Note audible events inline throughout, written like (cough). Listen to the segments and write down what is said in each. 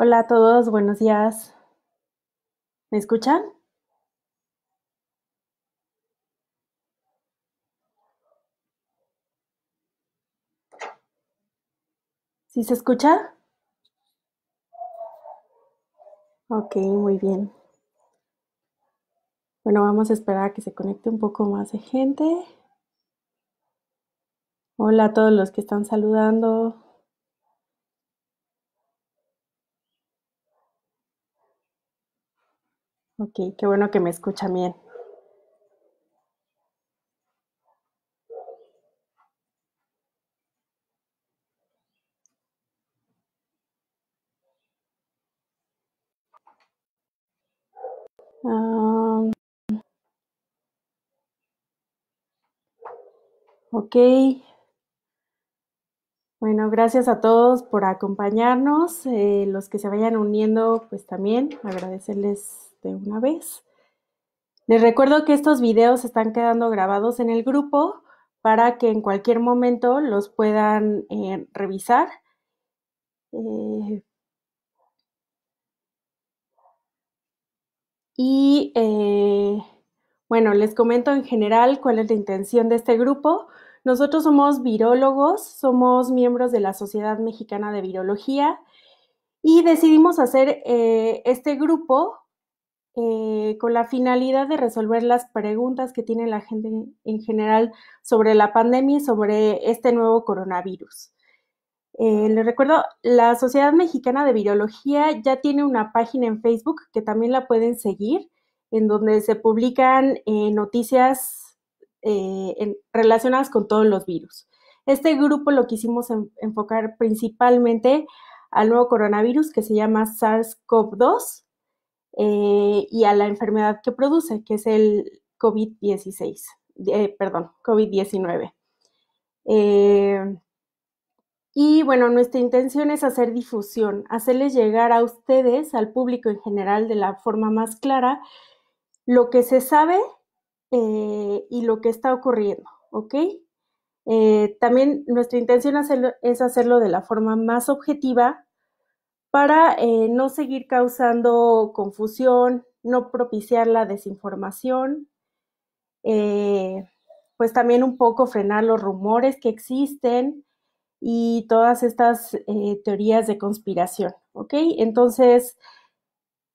Hola a todos, buenos días. ¿Me escuchan? ¿Sí se escucha? Ok, muy bien. Bueno, vamos a esperar a que se conecte un poco más de gente. Hola a todos los que están saludando. Ok, qué bueno que me escuchan bien. ah ok. Bueno, gracias a todos por acompañarnos. Eh, los que se vayan uniendo, pues también agradecerles de una vez. Les recuerdo que estos videos están quedando grabados en el grupo para que en cualquier momento los puedan eh, revisar. Eh, y eh, bueno, les comento en general cuál es la intención de este grupo. Nosotros somos virólogos, somos miembros de la Sociedad Mexicana de Virología y decidimos hacer este grupo eh, con la finalidad de resolver las preguntas que tiene la gente en general sobre la pandemia y sobre este nuevo coronavirus. Eh, les recuerdo, la Sociedad Mexicana de Virología ya tiene una página en Facebook que también la pueden seguir, en donde se publican eh, noticias relacionadas con todos los virus. Este grupo lo quisimos enfocar principalmente al nuevo coronavirus que se llama SARS-CoV-2 eh, y a la enfermedad que produce, que es el COVID-16, eh, perdón, COVID-19. Eh, y bueno, nuestra intención es hacer difusión, hacerles llegar a ustedes, al público en general, de la forma más clara, lo que se sabe y lo que está ocurriendo, ¿ok? también nuestra intención es hacerlo de la forma más objetiva para eh, no seguir causando confusión, no propiciar la desinformación, eh, pues también un poco frenar los rumores que existen y todas estas eh, teorías de conspiración, ¿ok? Entonces,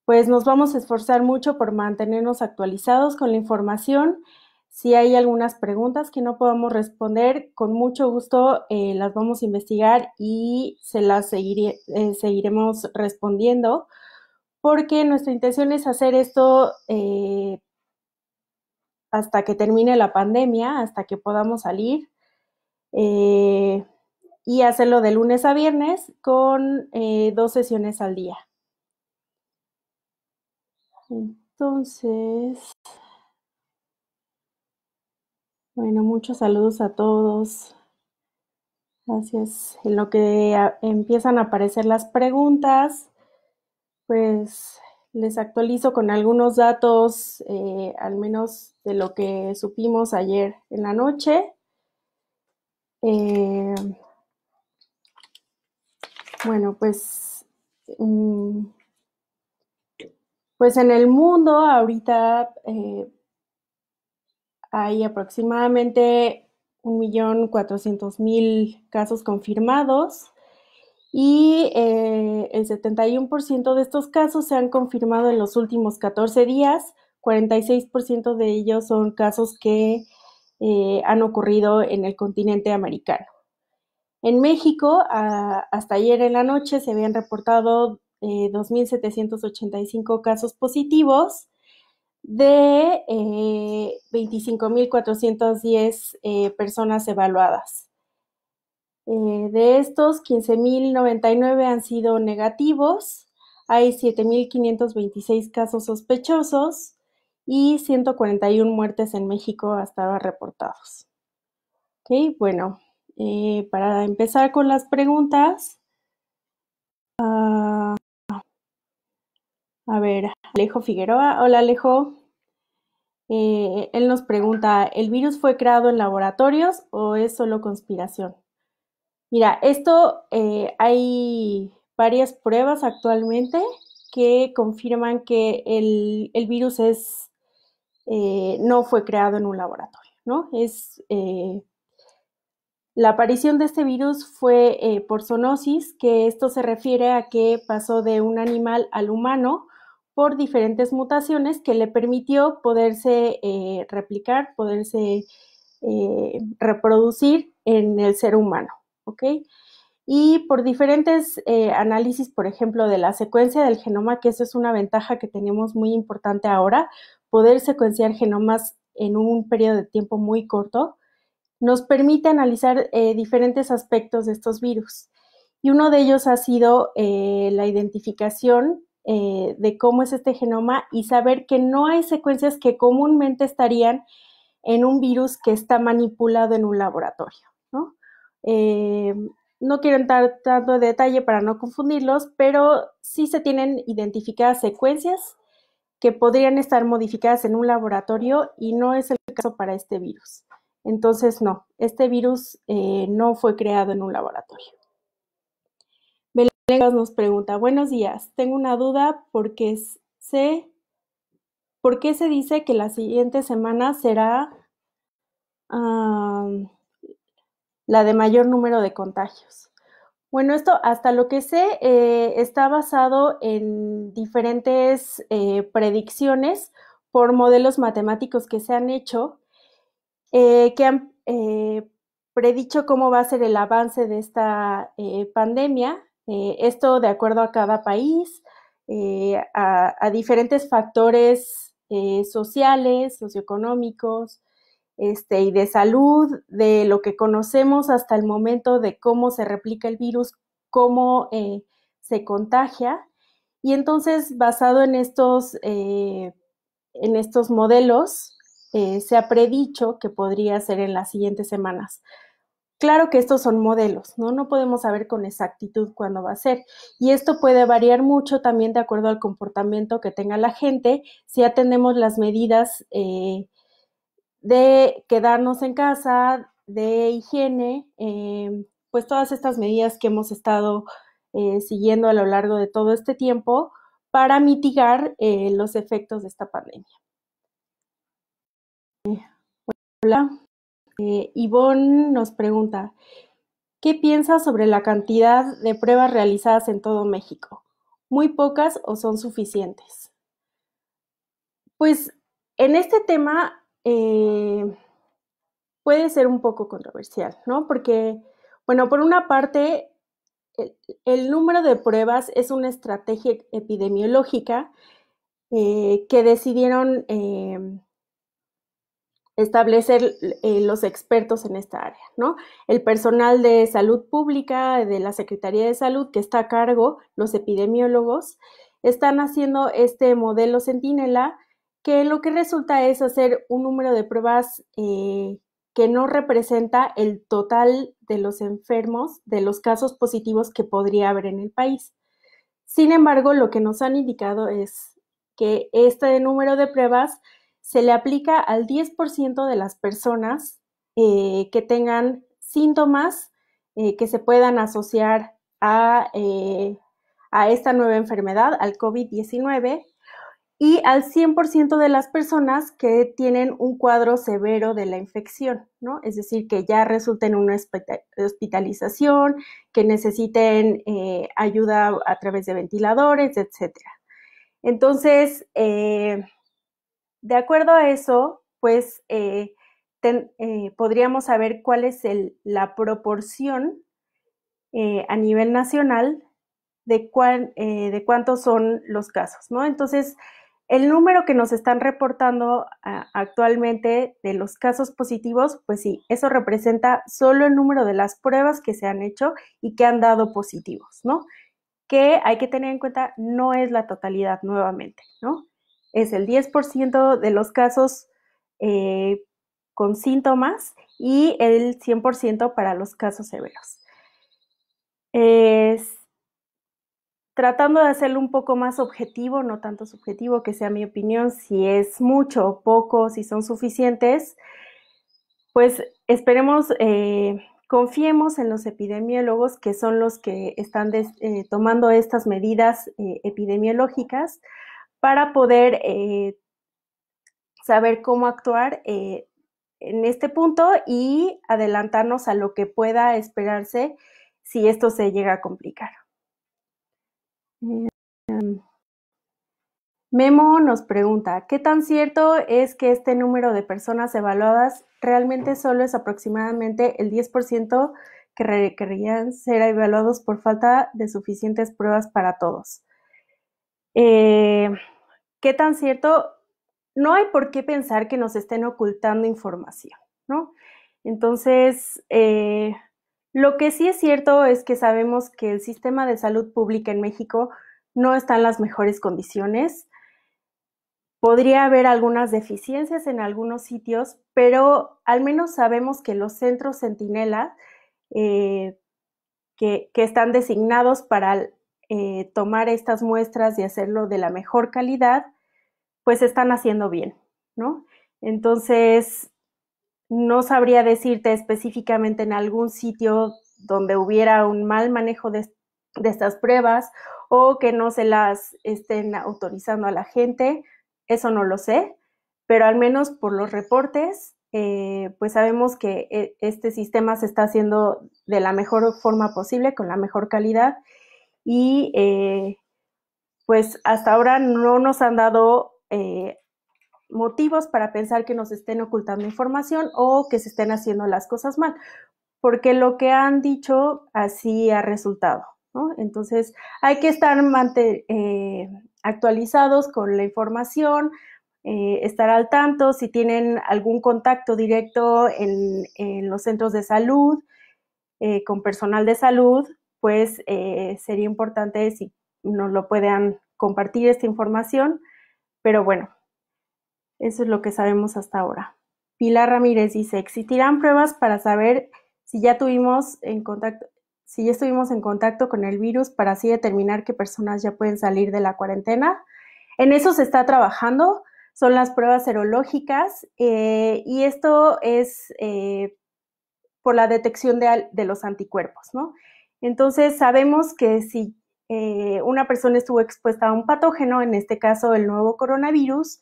pues nos vamos a esforzar mucho por mantenernos actualizados con la información si hay algunas preguntas que no podamos responder, con mucho gusto eh, las vamos a investigar y se las eh, seguiremos respondiendo, porque nuestra intención es hacer esto eh, hasta que termine la pandemia, hasta que podamos salir y hacerlo de lunes a viernes con dos sesiones al día. Entonces, bueno, muchos saludos a todos. Gracias. En lo que empiezan a aparecer las preguntas, pues les actualizo con algunos datos, eh, al menos de lo que supimos ayer en la noche. Eh, bueno, pues, mm, pues en el mundo ahorita eh, hay aproximadamente 1.400.000 casos confirmados y eh, el 71% de estos casos se han confirmado en los últimos 14 días, 46% de ellos son casos que eh, han ocurrido en el continente americano. En México, hasta ayer en la noche se habían reportado 2.785 eh, casos positivos de 25.410 eh, eh, personas evaluadas. Eh, de estos, 15.099 han sido negativos, hay 7.526 casos sospechosos y 141 muertes en México hasta reportados. Ok, bueno, para empezar con las preguntas. Ah, a ver, Alejo Figueroa. Hola, Alejo. Eh, él nos pregunta, ¿el virus fue creado en laboratorios o es solo conspiración? Mira, esto eh, hay varias pruebas actualmente que confirman que el, virus es, eh, no fue creado en un laboratorio, ¿no? Es, la aparición de este virus fue por zoonosis, que esto se refiere a que pasó de un animal al humano por diferentes mutaciones que le permitió poderse eh, replicar, poderse eh, reproducir en el ser humano. ¿ok? Y por diferentes eh, análisis, por ejemplo, de la secuencia del genoma, que eso es una ventaja que tenemos muy importante ahora, poder secuenciar genomas en un periodo de tiempo muy corto, nos permite analizar diferentes aspectos de estos virus. Y uno de ellos ha sido la identificación eh, de cómo es este genoma y saber que no hay secuencias que comúnmente estarían en un virus que está manipulado en un laboratorio. Eh, no, quiero entrar tanto en detalle para no confundirlos, pero sí se tienen identificadas secuencias que podrían estar modificadas en un laboratorio y no es el caso para este virus. Entonces, no, este virus eh, no fue creado en un laboratorio nos pregunta, buenos días, tengo una duda porque sé, ¿por qué se dice que la siguiente semana será la de mayor número de contagios? Bueno, esto hasta lo que sé eh, está basado en diferentes eh, predicciones por modelos matemáticos que se han hecho, eh, que han predicho cómo va a ser el avance de esta pandemia eh, esto de acuerdo a cada país, eh, a, diferentes factores eh, sociales, socioeconómicos este, y de salud, de lo que conocemos hasta el momento de cómo se replica el virus, cómo se contagia. Y entonces, basado en estos, en estos modelos, se ha predicho que podría ser en las siguientes semanas. Claro que estos son modelos, ¿no? No podemos saber con exactitud cuándo va a ser. Y esto puede variar mucho también de acuerdo al comportamiento que tenga la gente. Si ya tenemos las medidas eh, de quedarnos en casa, de higiene, eh, pues todas estas medidas que hemos estado eh, siguiendo a lo largo de todo este tiempo para mitigar los efectos de esta pandemia. Hola. Eh, Yvonne nos pregunta, ¿qué piensas sobre la cantidad de pruebas realizadas en todo México? ¿Muy pocas o son suficientes? Pues en este tema eh, puede ser un poco controversial, ¿no? Porque, bueno, por una parte, el, número de pruebas es una estrategia epidemiológica eh, que decidieron establecer eh, los expertos en esta área, El personal de salud pública, de la Secretaría de Salud que está a cargo, los epidemiólogos, están haciendo este modelo Centinela, que lo que resulta es hacer un número de pruebas eh, que no representa el total de los enfermos, de los casos positivos que podría haber en el país. Sin embargo, lo que nos han indicado es que este número de pruebas se le aplica al 10% de las personas eh, que tengan síntomas eh, que se puedan asociar a, eh, esta nueva enfermedad, al COVID-19, y al 100% de las personas que tienen un cuadro severo de la infección, ¿no? Es decir, que ya resulten en una hospitalización, que necesiten ayuda a través de ventiladores, etc. Entonces, de acuerdo a eso, pues eh, eh, podríamos saber cuál es la proporción eh, a nivel nacional de, cuántos son los casos, ¿no? Entonces, el número que nos están reportando ah, actualmente de los casos positivos, pues sí, eso representa solo el número de las pruebas que se han hecho y que han dado positivos, ¿no? Que hay que tener en cuenta, no es la totalidad nuevamente, ¿no? es el 10% de los casos eh, con síntomas y el 100% para los casos severos. tratando de hacerlo un poco más objetivo, no tanto subjetivo que sea mi opinión, si es mucho o poco, si son suficientes, pues esperemos, eh, confiemos en los epidemiólogos que son los que están eh, tomando estas medidas epidemiológicas para poder eh, saber cómo actuar eh, en este punto y adelantarnos a lo que pueda esperarse si esto se llega a complicar. Em, Memo nos pregunta, ¿qué tan cierto es que este número de personas evaluadas realmente solo es aproximadamente el 10% que requerían ser evaluados por falta de suficientes pruebas para todos? Eh, ¿Qué tan cierto? No hay por qué pensar que nos estén ocultando información, ¿no? Entonces, eh, lo que sí es cierto es que sabemos que el sistema de salud pública en México no está en las mejores condiciones. Podría haber algunas deficiencias en algunos sitios, pero al menos sabemos que los centros centinela eh, que, están designados para eh, tomar estas muestras y hacerlo de la mejor calidad, pues están haciendo bien, ¿no? Entonces, no sabría decirte específicamente en algún sitio donde hubiera un mal manejo de, estas pruebas o que no se las estén autorizando a la gente, eso no lo sé, pero al menos por los reportes, eh, pues sabemos que eh, este sistema se está haciendo de la mejor forma posible, con la mejor calidad y eh, pues hasta ahora no nos han dado eh, motivos para pensar que nos estén ocultando información o que se estén haciendo las cosas mal, porque lo que han dicho así ha resultado. Entonces hay que estar eh, actualizados con la información, eh, estar al tanto, si tienen algún contacto directo en, los centros de salud, con personal de salud, pues sería importante si nos lo puedan compartir esta información pero bueno, eso es lo que sabemos hasta ahora. Pilar Ramírez dice, existirán pruebas para saber si ya tuvimos en contacto, si ya estuvimos en contacto con el virus para así determinar qué personas ya pueden salir de la cuarentena. En eso se está trabajando, son las pruebas serológicas eh, y esto es eh, por la detección de, de, los anticuerpos, ¿no? Entonces sabemos que si eh, una persona estuvo expuesta a un patógeno, en este caso el nuevo coronavirus,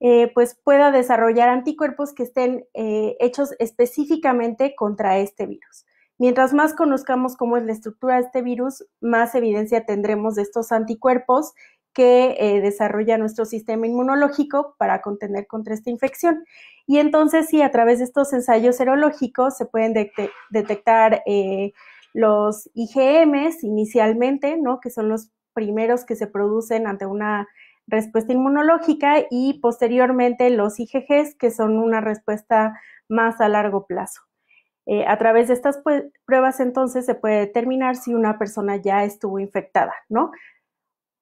eh, pues pueda desarrollar anticuerpos que estén eh, hechos específicamente contra este virus. Mientras más conozcamos cómo es la estructura de este virus, más evidencia tendremos de estos anticuerpos que desarrolla nuestro sistema inmunológico para contener contra esta infección. Y entonces sí, a través de estos ensayos serológicos se pueden detectar los IgMs inicialmente, ¿no? Que son los primeros que se producen ante una respuesta inmunológica y posteriormente los IgGs, que son una respuesta más a largo plazo. Eh, a través de estas pruebas entonces se puede determinar si una persona ya estuvo infectada, ¿no?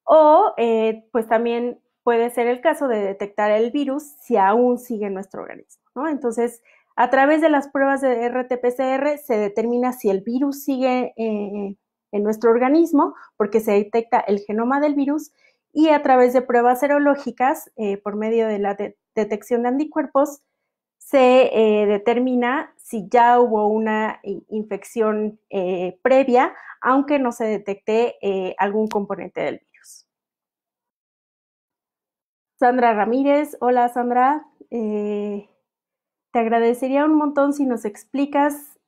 O eh, pues también puede ser el caso de detectar el virus si aún sigue en nuestro organismo, ¿no? Entonces a través de las pruebas de RT-PCR se determina si el virus sigue eh, en nuestro organismo, porque se detecta el genoma del virus, y a través de pruebas serológicas, eh, por medio de la detección de anticuerpos, se eh, determina si ya hubo una infección previa, aunque no se detecte algún componente del virus. Sandra Ramírez, hola Sandra. Te agradecería un montón si nos explicas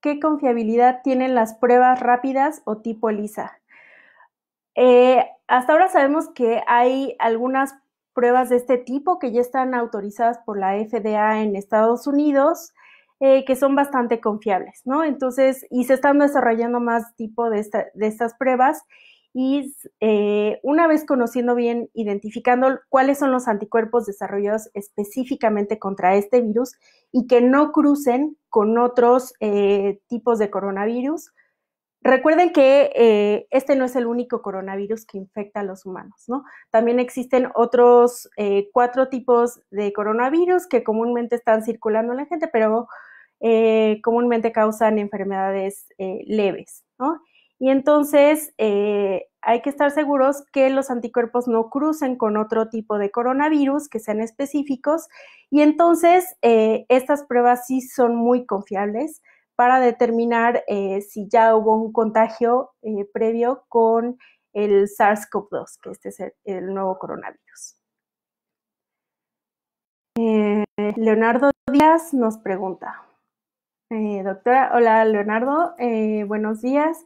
qué confiabilidad tienen las pruebas rápidas o tipo lisa. Eh, hasta ahora sabemos que hay algunas pruebas de este tipo que ya están autorizadas por la FDA en Estados Unidos, eh, que son bastante confiables, ¿no? Entonces, y se están desarrollando más tipo de estas pruebas y eh, una vez conociendo bien, identificando cuáles son los anticuerpos desarrollados específicamente contra este virus y que no crucen con otros eh, tipos de coronavirus. Recuerden que eh, este no es el único coronavirus que infecta a los humanos, ¿no? También existen otros cuatro tipos de coronavirus que comúnmente están circulando en la gente, pero comúnmente causan enfermedades leves, ¿no? Y entonces eh, hay que estar seguros que los anticuerpos no crucen con otro tipo de coronavirus, que sean específicos. Y entonces eh, estas pruebas sí son muy confiables para determinar eh, si ya hubo un contagio previo con el SARS-CoV-2, que este es el, el nuevo coronavirus. Leonardo Díaz nos pregunta, doctora, hola Leonardo, buenos días.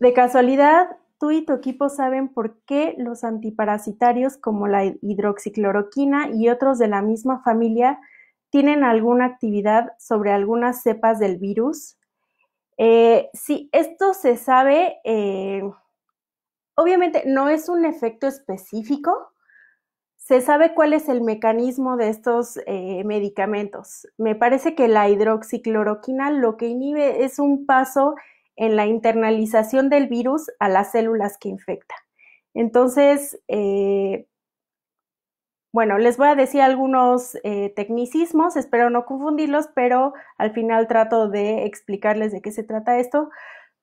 De casualidad, tú y tu equipo saben por qué los antiparasitarios como la hidroxicloroquina y otros de la misma familia tienen alguna actividad sobre algunas cepas del virus. Eh, si esto se sabe, eh, obviamente no es un efecto específico, se sabe cuál es el mecanismo de estos eh, medicamentos. Me parece que la hidroxicloroquina lo que inhibe es un paso en la internalización del virus a las células que infecta. Entonces, eh, bueno, les voy a decir algunos eh, tecnicismos, espero no confundirlos, pero al final trato de explicarles de qué se trata esto.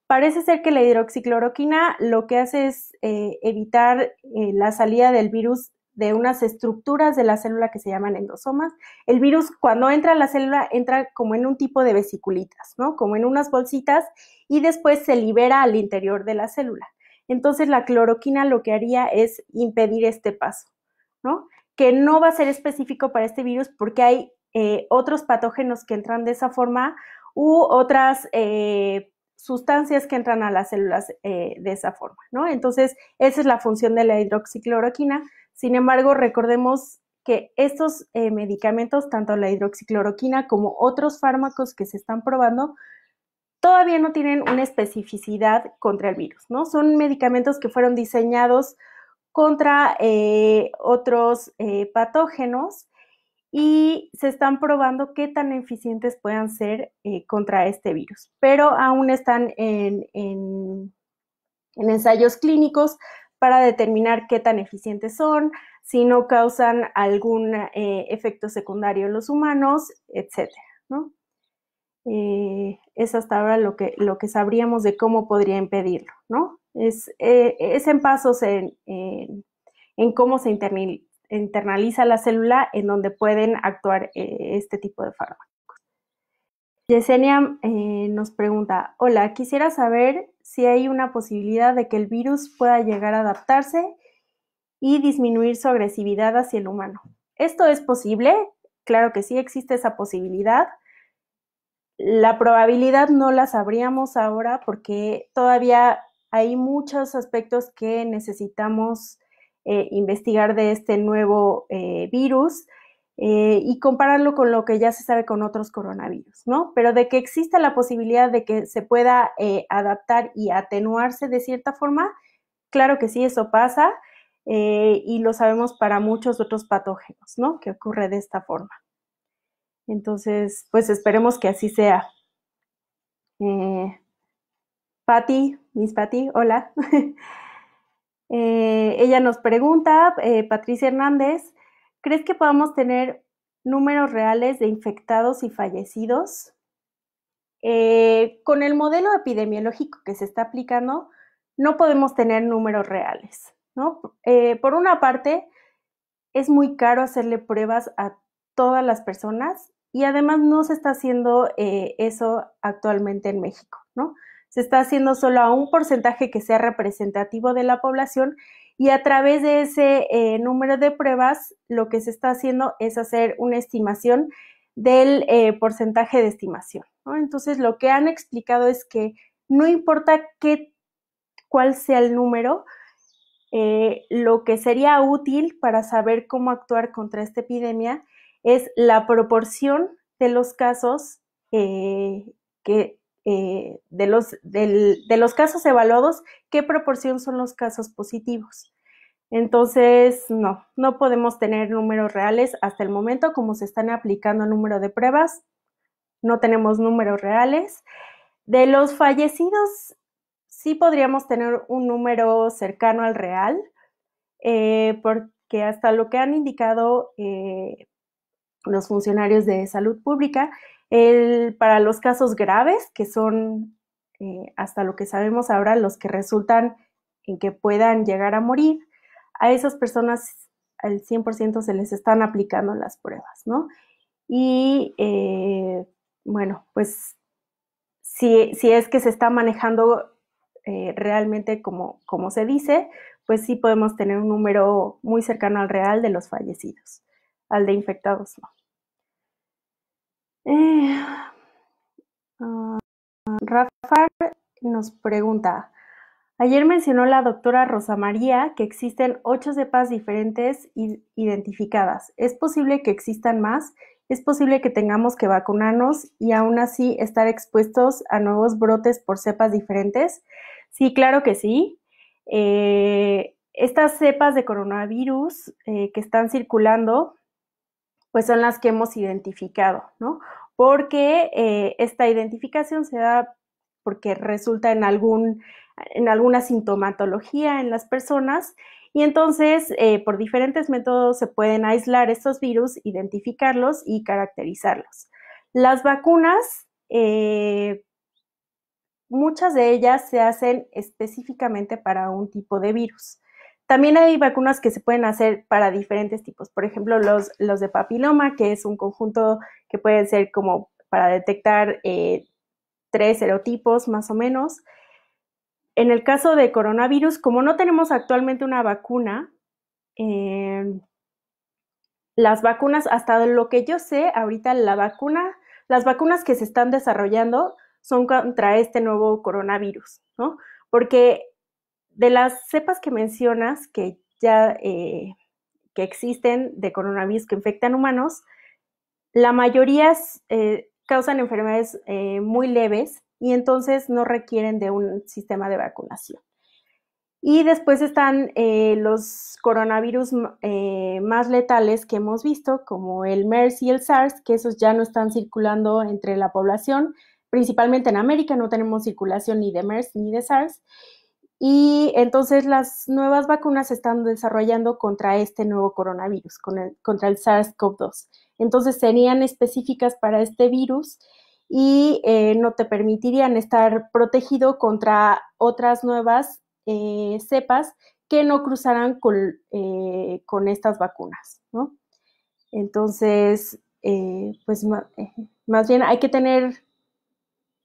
Parece ser que la hidroxicloroquina lo que hace es eh, evitar la salida del virus de unas estructuras de la célula que se llaman endosomas. El virus cuando entra a la célula entra como en un tipo de vesiculitas, ¿no? Como en unas bolsitas y después se libera al interior de la célula. Entonces la cloroquina lo que haría es impedir este paso, ¿no? Que no va a ser específico para este virus porque hay eh, otros patógenos que entran de esa forma u otras eh, sustancias que entran a las células eh, de esa forma, ¿no? Entonces esa es la función de la hidroxicloroquina sin embargo, recordemos que estos eh, medicamentos, tanto la hidroxicloroquina como otros fármacos que se están probando, todavía no tienen una especificidad contra el virus, ¿no? Son medicamentos que fueron diseñados contra eh, otros eh, patógenos y se están probando qué tan eficientes puedan ser contra este virus, pero aún están en ensayos clínicos, para determinar qué tan eficientes son, si no causan algún eh, efecto secundario en los humanos, etc. ¿no? Eh, es hasta ahora lo que, lo que sabríamos de cómo podría impedirlo. ¿no? Es, eh, es en pasos en, en cómo se internaliza la célula en donde pueden actuar este tipo de fármacos. Yesenia eh, nos pregunta, hola, quisiera saber si hay una posibilidad de que el virus pueda llegar a adaptarse y disminuir su agresividad hacia el humano. ¿Esto es posible? Claro que sí, existe esa posibilidad. La probabilidad no la sabríamos ahora porque todavía hay muchos aspectos que necesitamos eh, investigar de este nuevo eh, virus. Eh, y compararlo con lo que ya se sabe con otros coronavirus, ¿no? Pero de que exista la posibilidad de que se pueda eh, adaptar y atenuarse de cierta forma, claro que sí, eso pasa eh, y lo sabemos para muchos otros patógenos, ¿no? Que ocurre de esta forma. Entonces, pues esperemos que así sea. Patti, Miss Patti, hola. (laughs) ella nos pregunta, Patricia Hernández, ¿Crees que podamos tener números reales de infectados y fallecidos? Eh, con el modelo epidemiológico que se está aplicando, no podemos tener números reales, ¿no? Eh, por una parte, es muy caro hacerle pruebas a todas las personas y además no se está haciendo eh, eso actualmente en México, ¿no? Se está haciendo solo a un porcentaje que sea representativo de la población y a través de ese eh, número de pruebas, lo que se está haciendo es hacer una estimación del eh, porcentaje de estimación. Entonces, lo que han explicado es que no importa cuál sea el número, eh, lo que sería útil para saber cómo actuar contra esta epidemia es la proporción de los casos que eh, de, los, casos evaluados, qué proporción son los casos positivos. Entonces, no, no podemos tener números reales hasta el momento, como se están aplicando el número de pruebas, no tenemos números reales. De los fallecidos, sí podríamos tener un número cercano al real, eh, porque hasta lo que han indicado eh, los funcionarios de salud pública para los casos graves, que son eh, hasta lo que sabemos ahora los que resultan en que puedan llegar a morir, a esas personas al 100% se les están aplicando las pruebas, ¿no? Y eh, bueno, pues si, es que se está manejando eh, realmente como, como se dice, pues sí podemos tener un número muy cercano al real de los fallecidos, al de infectados no. Eh, ah, Rafa nos pregunta, ayer mencionó la doctora Rosa María que existen ocho cepas diferentes identificadas. ¿Es posible que existan más? ¿Es posible que tengamos que vacunarnos y aún así estar expuestos a nuevos brotes por cepas diferentes? Sí, claro que sí. Eh, estas cepas de coronavirus eh, que están circulando pues son las que hemos identificado, ¿no? Porque eh, esta identificación se da porque resulta en, en alguna sintomatología en las personas y entonces eh, por diferentes métodos se pueden aislar estos virus, identificarlos y caracterizarlos. Las vacunas, eh, muchas de ellas se hacen específicamente para un tipo de virus. También hay vacunas que se pueden hacer para diferentes tipos, por ejemplo, los, los de papiloma, que es un conjunto que puede ser como para detectar eh, tres serotipos más o menos. En el caso de coronavirus, como no tenemos actualmente una vacuna, em, las vacunas, hasta lo que yo sé, ahorita la vacuna, las vacunas que se están desarrollando son contra este nuevo coronavirus, ¿no? Porque de las cepas que mencionas que ya eh, que existen de coronavirus que infectan humanos, la mayoría eh, causan enfermedades eh, muy leves y entonces no requieren de un sistema de vacunación. Y después están los coronavirus más letales que hemos visto, como el MERS y el SARS, que esos ya no están circulando entre la población, principalmente en América, no tenemos circulación ni de MERS ni de SARS. Y entonces las nuevas vacunas se están desarrollando contra este nuevo coronavirus, contra el SARS-CoV-2. Entonces serían específicas para este virus y eh, no te permitirían estar protegido contra otras nuevas eh, cepas que no cruzarán con, eh, con estas vacunas, ¿no? Entonces, pues más bien hay que tener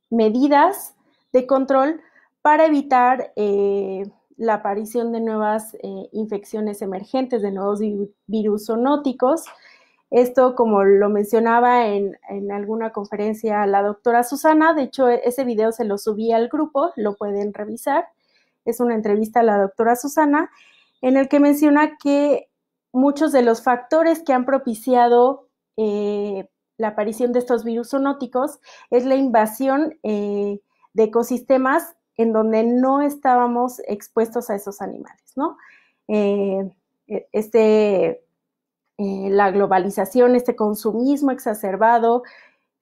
medidas de control para evitar eh, la aparición de nuevas eh, infecciones emergentes, de nuevos virus zoonóticos. Esto, como lo mencionaba en, alguna conferencia la doctora Susana, de hecho e-, ese video se lo subí al grupo, lo pueden revisar. Es una entrevista a la doctora Susana, en el que menciona que muchos de los factores que han propiciado eh, la aparición de estos virus zoonóticos es la invasión de ecosistemas en donde no estábamos expuestos a esos animales, ¿no? Eh, e-, este, eh, la globalización, este consumismo exacerbado,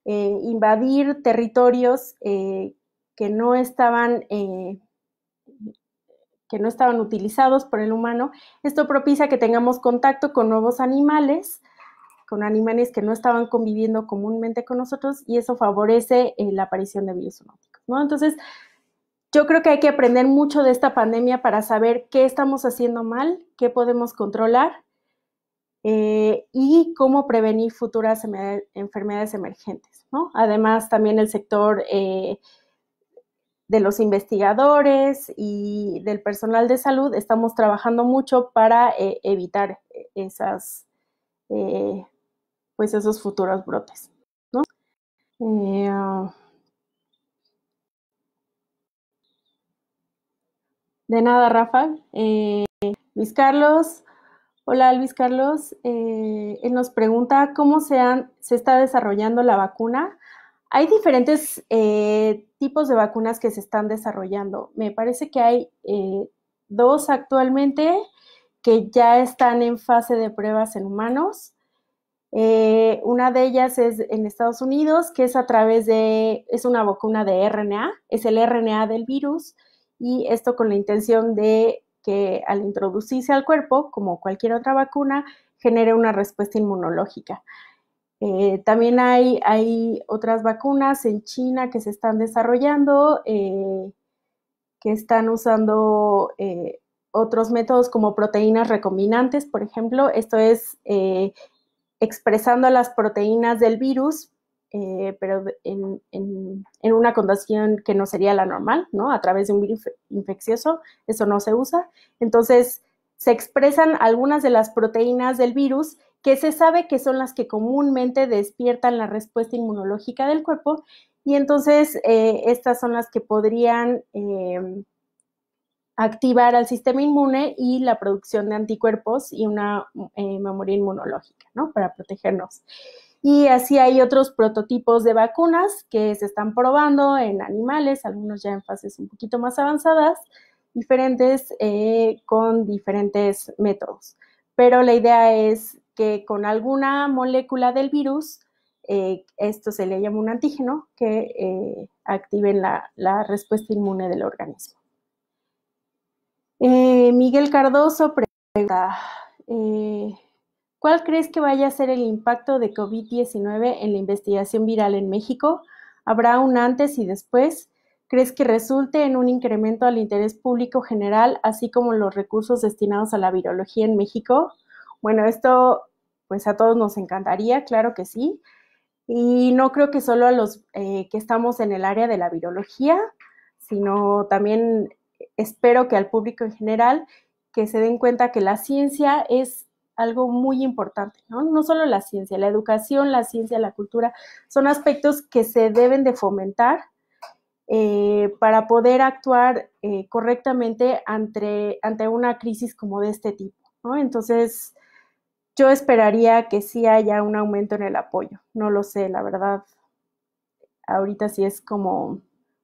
eh, invadir territorios que no estaban que no estaban utilizados por el humano. Esto propicia que tengamos contacto con nuevos animales, con animales que no estaban conviviendo comúnmente con nosotros y eso favorece la aparición de virus zoonóticos. ¿no? Entonces, yo creo que hay que aprender mucho de esta pandemia para saber qué estamos haciendo mal, qué podemos controlar eh, y cómo prevenir futuras enfermedades emergentes. ¿no? Además, también el sector eh, de los investigadores y del personal de salud estamos trabajando mucho para eh, evitar esas, pues esos futuros brotes. ¿no? De nada, Rafa. Eh, Luis Carlos. Hola, Luis Carlos. Eh, él nos pregunta cómo se, está desarrollando la vacuna. Hay diferentes eh, tipos de vacunas que se están desarrollando. Me parece que hay dos actualmente que ya están en fase de pruebas en humanos. una de ellas es en Estados Unidos, que es a través de, es una vacuna de RNA, es el RNA del virus y esto con la intención de que al introducirse al cuerpo, como cualquier otra vacuna, genere una respuesta inmunológica. Eh, también hay, hay, otras vacunas en China que se están desarrollando, eh, que están usando eh, otros métodos como proteínas recombinantes, por ejemplo. Esto es expresando las proteínas del virus eh, pero en, una condición que no sería la normal, ¿no? A través de un virus infeccioso, eso no se usa. Entonces, se expresan algunas de las proteínas del virus que se sabe que son las que comúnmente despiertan la respuesta inmunológica del cuerpo y entonces eh, estas son las que podrían eh, activar al sistema inmune y la producción de anticuerpos y una memoria inmunológica, ¿no? Para protegernos. Y así hay otros prototipos de vacunas que se están probando en animales, algunos ya en fases un poquito más avanzadas, diferentes eh, con diferentes métodos. Pero la idea es que con alguna molécula del virus, eh, esto se le llama un antígeno, que eh, active la, respuesta inmune del organismo. Miguel Cardoso pregunta, ¿Cuál crees que vaya a ser el impacto de COVID-19 en la investigación viral en México? ¿Habrá un antes y después? ¿Crees que resulte en un incremento al interés público general, así como los recursos destinados a la virología en México? Bueno, esto pues a todos nos encantaría, claro que sí. Y no creo que solo a los eh, que estamos en el área de la virología, sino también espero que al público en general que se den cuenta que la ciencia es algo muy importante, ¿no? No solo la ciencia, la educación, la ciencia, la cultura, son aspectos que se deben de fomentar eh, para poder actuar eh, correctamente ante, ante una crisis como de este tipo, ¿no? Entonces, yo esperaría que sí haya un aumento en el apoyo, no lo sé, la verdad, ahorita sí es como,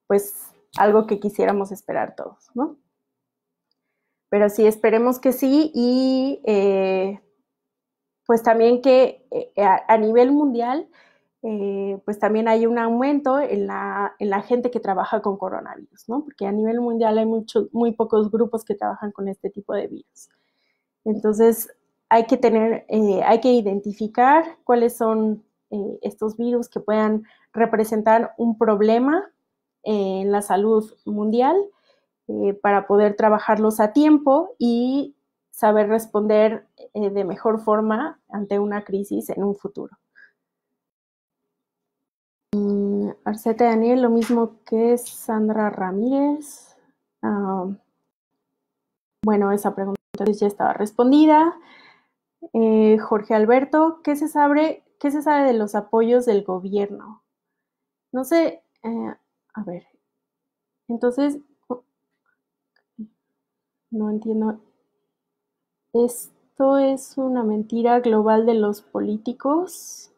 pues, algo que quisiéramos esperar todos, ¿no? Pero sí, esperemos que sí y eh, pues también que eh, a, nivel mundial eh, pues también hay un aumento en la, en la, gente que trabaja con coronavirus, ¿no? Porque a nivel mundial hay muchos, muy pocos grupos que trabajan con este tipo de virus. Entonces, hay que tener, hay que identificar cuáles son estos virus que puedan representar un problema en la salud mundial eh, para poder trabajarlos a tiempo y saber responder eh, de mejor forma ante una crisis en un futuro. Mm, Arcete Daniel, lo mismo que Sandra Ramírez. Ah, bueno, esa pregunta ya estaba respondida. Eh, Jorge Alberto, ¿qué se, sabe, ¿qué se sabe de los apoyos del gobierno? No sé, a ver. Entonces, no entiendo. ¿Esto es una mentira global de los políticos?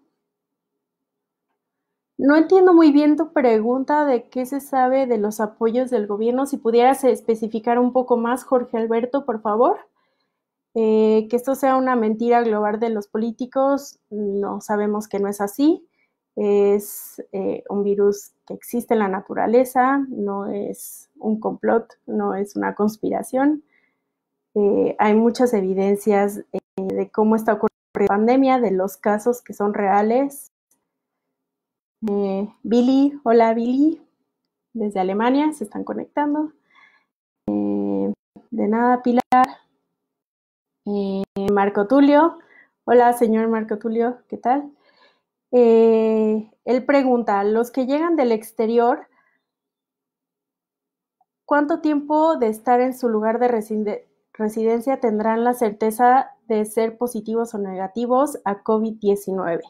No entiendo muy bien tu pregunta de qué se sabe de los apoyos del gobierno. Si pudieras especificar un poco más, Jorge Alberto, por favor. Eh, que esto sea una mentira global de los políticos, no sabemos que no es así es eh, un virus que existe en la naturaleza, no es un complot, no es una conspiración. Eh, hay muchas evidencias eh, de cómo está ocurriendo la pandemia, de los casos que son reales. Billy, hola Billy, desde Alemania se están conectando. de nada, Pilar. Marco Tulio, hola señor Marco Tulio, ¿qué tal? Eh, él pregunta, los que llegan del exterior, ¿cuánto tiempo de estar en su lugar de residencia tendrán la certeza de ser positivos o negativos a COVID-19?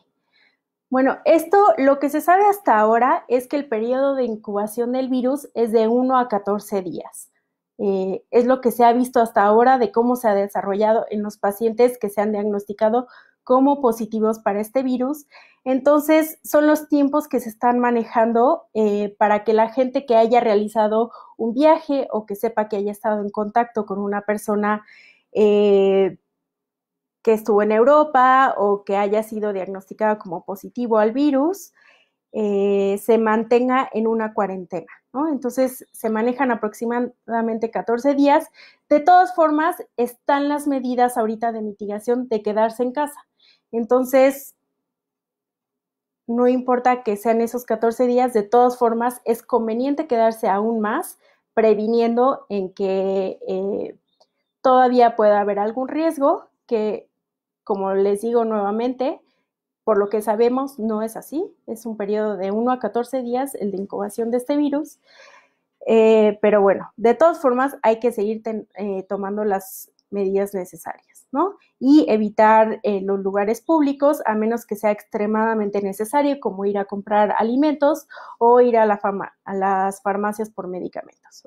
Bueno, esto lo que se sabe hasta ahora es que el periodo de incubación del virus es de 1 a 14 días. Eh, es lo que se ha visto hasta ahora de cómo se ha desarrollado en los pacientes que se han diagnosticado como positivos para este virus. Entonces, son los tiempos que se están manejando eh, para que la gente que haya realizado un viaje o que sepa que haya estado en contacto con una persona eh, que estuvo en Europa o que haya sido diagnosticada como positivo al virus, eh, se mantenga en una cuarentena, Entonces se manejan aproximadamente 14 días. De todas formas, están las medidas ahorita de mitigación de quedarse en casa. Entonces, no importa que sean esos 14 días, de todas formas es conveniente quedarse aún más previniendo en que eh, todavía pueda haber algún riesgo que, como les digo nuevamente, por lo que sabemos no es así. Es un periodo de 1 a 14 días el de incubación de este virus. Eh, pero bueno, de todas formas hay que seguir eh, tomando las medidas necesarias. Y evitar eh, los lugares públicos a menos que sea extremadamente necesario, como ir a comprar alimentos o ir a, las farmacias por medicamentos,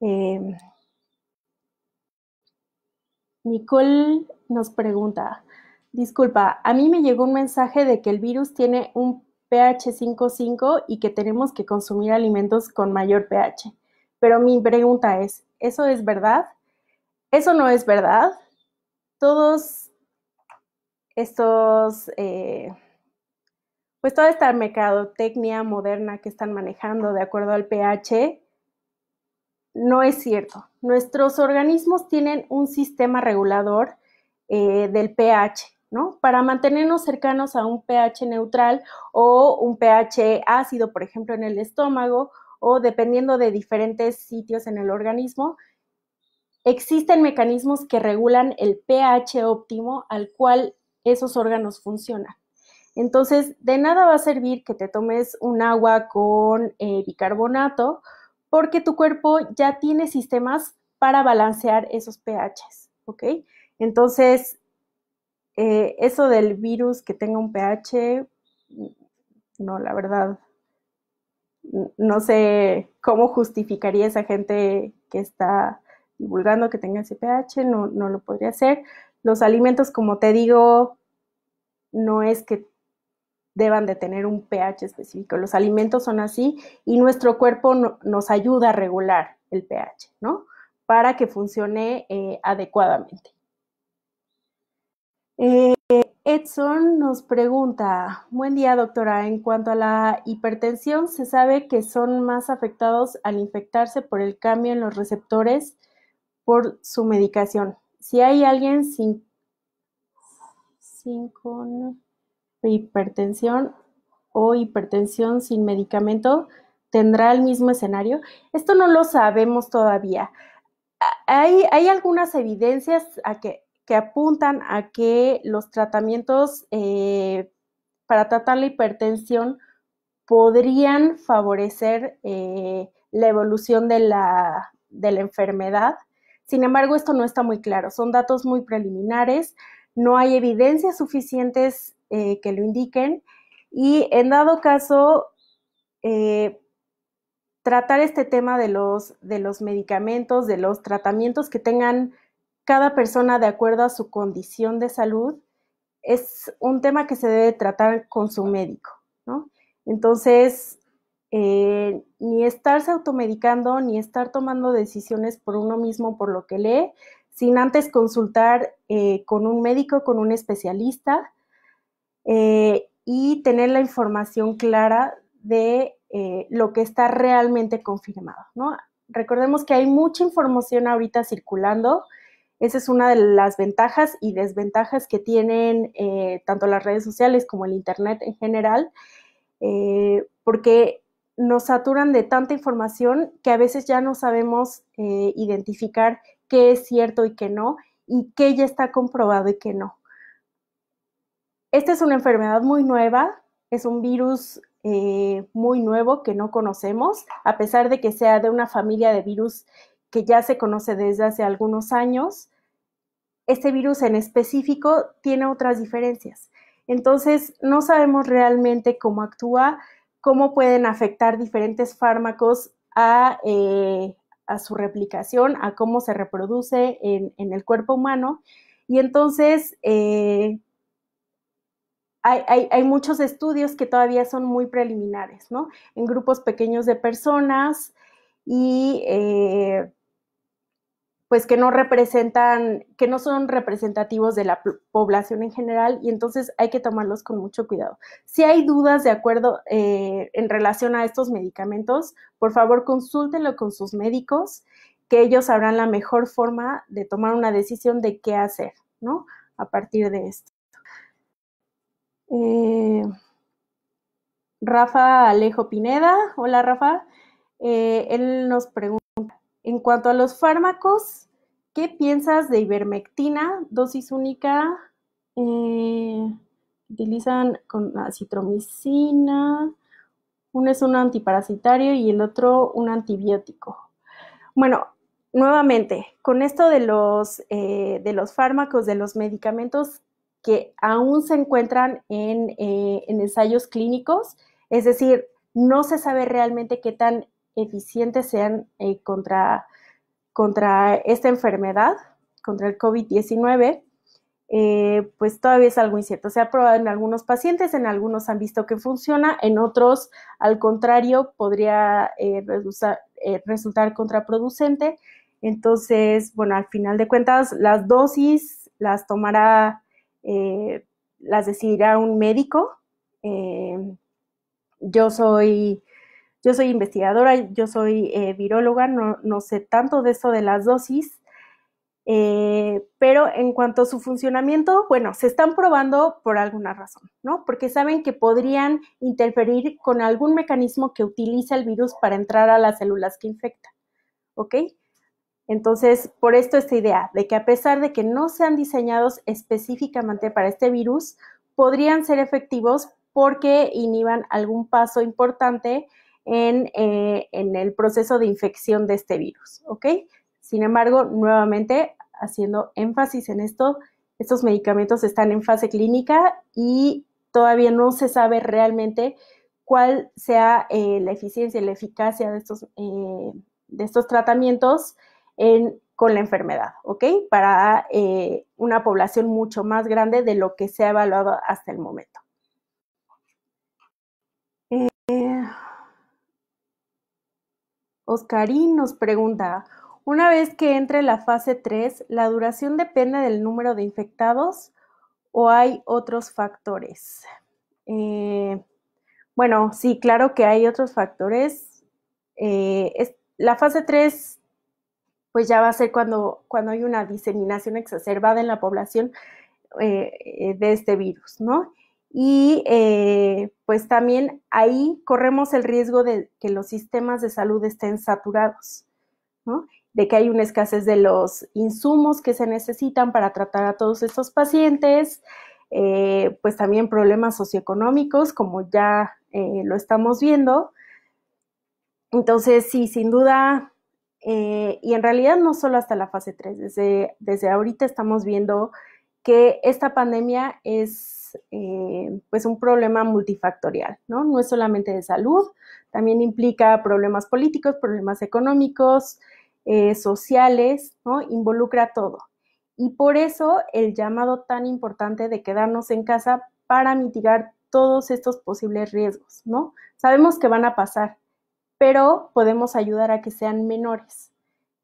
em, Nicole nos pregunta, disculpa, a mí me llegó un mensaje de que el virus tiene un pH 5.5 y que tenemos que consumir alimentos con mayor pH. Pero mi pregunta es, ¿eso es verdad? Eso no es verdad todos estos, eh, pues toda esta mercadotecnia moderna que están manejando de acuerdo al pH, no es cierto. Nuestros organismos tienen un sistema regulador eh, del pH, ¿no? Para mantenernos cercanos a un pH neutral o un pH ácido, por ejemplo, en el estómago, o dependiendo de diferentes sitios en el organismo, Existen mecanismos que regulan el pH óptimo al cual esos órganos funcionan. Entonces, de nada va a servir que te tomes un agua con eh, bicarbonato porque tu cuerpo ya tiene sistemas para balancear esos pHs, ¿ok? Entonces, eh, eso del virus que tenga un pH, no, la verdad, no sé cómo justificaría esa gente que está divulgando que tenga ese pH, no lo podría hacer. Los alimentos, como te digo, no es que deban de tener un pH específico. Los alimentos son así y nuestro cuerpo nos ayuda a regular el pH, ¿no? Para que funcione eh, adecuadamente. Eh, Edson nos pregunta, buen día doctora, en cuanto a la hipertensión, se sabe que son más afectados al infectarse por el cambio en los receptores por su medicación. Si hay alguien sin, sin hipertensión o hipertensión sin medicamento, tendrá el mismo escenario. Esto no lo sabemos todavía. Hay, algunas evidencias a que, apuntan a que los tratamientos eh, para tratar la hipertensión podrían favorecer eh, la evolución de la enfermedad sin embargo, esto no está muy claro, son datos muy preliminares, no hay evidencias suficientes eh, que lo indiquen y en dado caso, eh, tratar este tema de los, de los medicamentos, de los tratamientos que tengan cada persona de acuerdo a su condición de salud, es un tema que se debe tratar con su médico, ¿no? Entonces, eh, ni estarse automedicando, ni estar tomando decisiones por uno mismo, por lo que lee, sin antes consultar eh, con un médico, con un especialista eh, y tener la información clara de lo que está realmente confirmado. ¿no? Recordemos que hay mucha información ahorita circulando. Esa es una de las ventajas y desventajas que tienen tanto las redes sociales como el Internet en general, porque nos saturan de tanta información que a veces ya no sabemos eh, identificar qué es cierto y qué no, y qué ya está comprobado y qué no. Esta es una enfermedad muy nueva, es un virus eh, muy nuevo que no conocemos, a pesar de que sea de una familia de virus que ya se conoce desde hace algunos años. Este virus en específico tiene otras diferencias. Entonces, no sabemos realmente cómo actúa, cómo pueden afectar diferentes fármacos eh, a, su replicación, a cómo se reproduce en, el cuerpo humano. Y entonces, eh, hay, muchos estudios que todavía son muy preliminares, ¿no? En grupos pequeños de personas y eh, pues que no representan, que no son representativos de la población en general y entonces hay que tomarlos con mucho cuidado. Si hay dudas de acuerdo eh, en relación a estos medicamentos, por favor consúltenlo con sus médicos, que ellos sabrán la mejor forma de tomar una decisión de qué hacer, ¿no? A partir de esto. Eh, Rafa Alejo Pineda, hola Rafa, eh, él nos pregunta en cuanto a los fármacos, ¿qué piensas de ivermectina, dosis única? Eh, utilizan con citromicina, Uno es un antiparasitario y el otro un antibiótico. Bueno, nuevamente, con esto de los, eh, de los fármacos, de los medicamentos que aún se encuentran en, eh, en ensayos clínicos, es decir, no se sabe realmente qué tan eficientes sean eh, contra, contra esta enfermedad, contra el COVID-19, eh, pues todavía es algo incierto. Se ha probado en algunos pacientes, en algunos han visto que funciona, en otros, al contrario, podría eh, resultar contraproducente. Entonces, bueno, al final de cuentas, las dosis las tomará, las decidirá un médico. yo soy yo soy investigadora, yo soy eh, viróloga, no, sé tanto de eso de las dosis, eh, pero en cuanto a su funcionamiento, bueno, se están probando por alguna razón, ¿no? Porque saben que podrían interferir con algún mecanismo que utiliza el virus para entrar a las células que infecta, ¿ok? Entonces, por esto esta idea de que a pesar de que no sean diseñados específicamente para este virus, podrían ser efectivos porque inhiban algún paso importante eh, en, el proceso de infección de este virus, ¿ok? Sin embargo, nuevamente, haciendo énfasis en esto, estos medicamentos están en fase clínica y todavía no se sabe realmente cuál sea eh, la eficiencia y la eficacia de estos, eh, de estos tratamientos con la enfermedad, ¿ok? Para una población mucho más grande de lo que se ha evaluado hasta el momento. Oscarín nos pregunta, una vez que entre la fase 3, ¿la duración depende del número de infectados o hay otros factores? Eh, bueno, sí, claro que hay otros factores. Eh, la fase 3, pues ya va a ser cuando, cuando hay una diseminación exacerbada en la población eh, de este virus, ¿no? Y eh, pues también ahí corremos el riesgo de que los sistemas de salud estén saturados, de que hay una escasez de los insumos que se necesitan para tratar a todos estos pacientes, eh, pues también problemas socioeconómicos, como ya eh, lo estamos viendo. Entonces, sí, sin duda, y en realidad no solo hasta la fase 3, desde, desde ahorita estamos viendo que esta pandemia es eh, pues un problema multifactorial, ¿no? No es solamente de salud, también implica problemas políticos, problemas económicos, eh, sociales, ¿no? Involucra todo. Y por eso el llamado tan importante de quedarnos en casa para mitigar todos estos posibles riesgos, ¿no? Sabemos que van a pasar, pero podemos ayudar a que sean menores.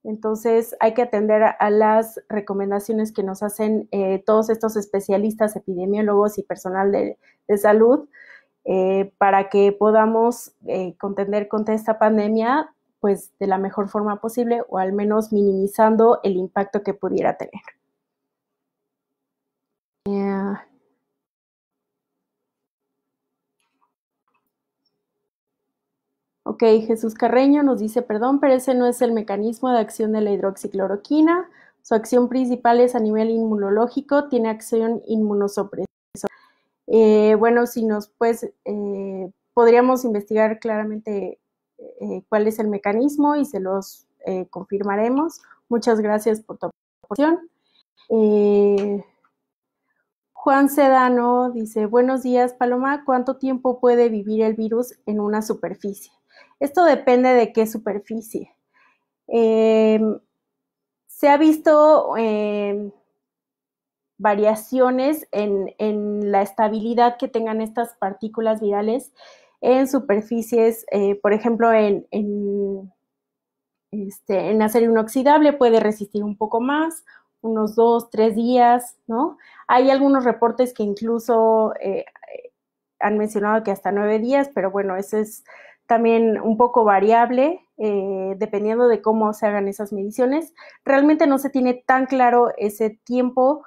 Entonces hay que atender a las recomendaciones que nos hacen eh, todos estos especialistas, epidemiólogos y personal de, salud eh, para que podamos eh, contender contra esta pandemia pues de la mejor forma posible o al menos minimizando el impacto que pudiera tener. Ok, Jesús Carreño nos dice, perdón, pero ese no es el mecanismo de acción de la hidroxicloroquina. Su acción principal es a nivel inmunológico, tiene acción inmunosupresora. Eh, bueno, si nos, pues, eh, podríamos investigar claramente eh, cuál es el mecanismo y se los confirmaremos. Muchas gracias por tu aportación. Juan Sedano dice, buenos días, Paloma, ¿cuánto tiempo puede vivir el virus en una superficie? Esto depende de qué superficie. Em, se ha visto em, variaciones en, en, la estabilidad que tengan estas partículas virales en superficies, eh, por ejemplo, en, en, este, en acero inoxidable puede resistir un poco más, unos dos, tres días, ¿no? Hay algunos reportes que incluso eh, han mencionado que hasta nueve días, pero bueno, eso es también un poco variable, eh, dependiendo de cómo se hagan esas mediciones. Realmente no se tiene tan claro ese tiempo,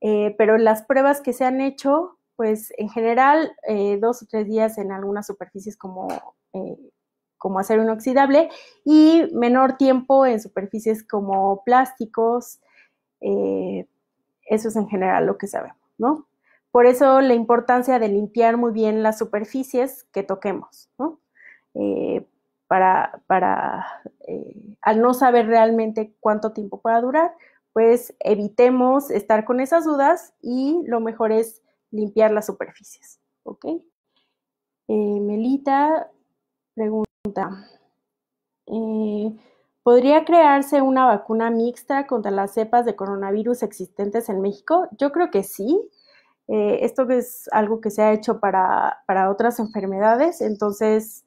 eh, pero las pruebas que se han hecho, pues en general, eh, dos o tres días en algunas superficies como, como acero inoxidable y menor tiempo en superficies como plásticos. eso es en general lo que sabemos, ¿no? Por eso la importancia de limpiar muy bien las superficies que toquemos, ¿no? Eh, para, para eh, al no saber realmente cuánto tiempo pueda durar, pues evitemos estar con esas dudas y lo mejor es limpiar las superficies. ¿Ok? Eh, Melita pregunta, ¿podría crearse una vacuna mixta contra las cepas de coronavirus existentes en México? Yo creo que sí. esto es algo que se ha hecho para, para otras enfermedades, entonces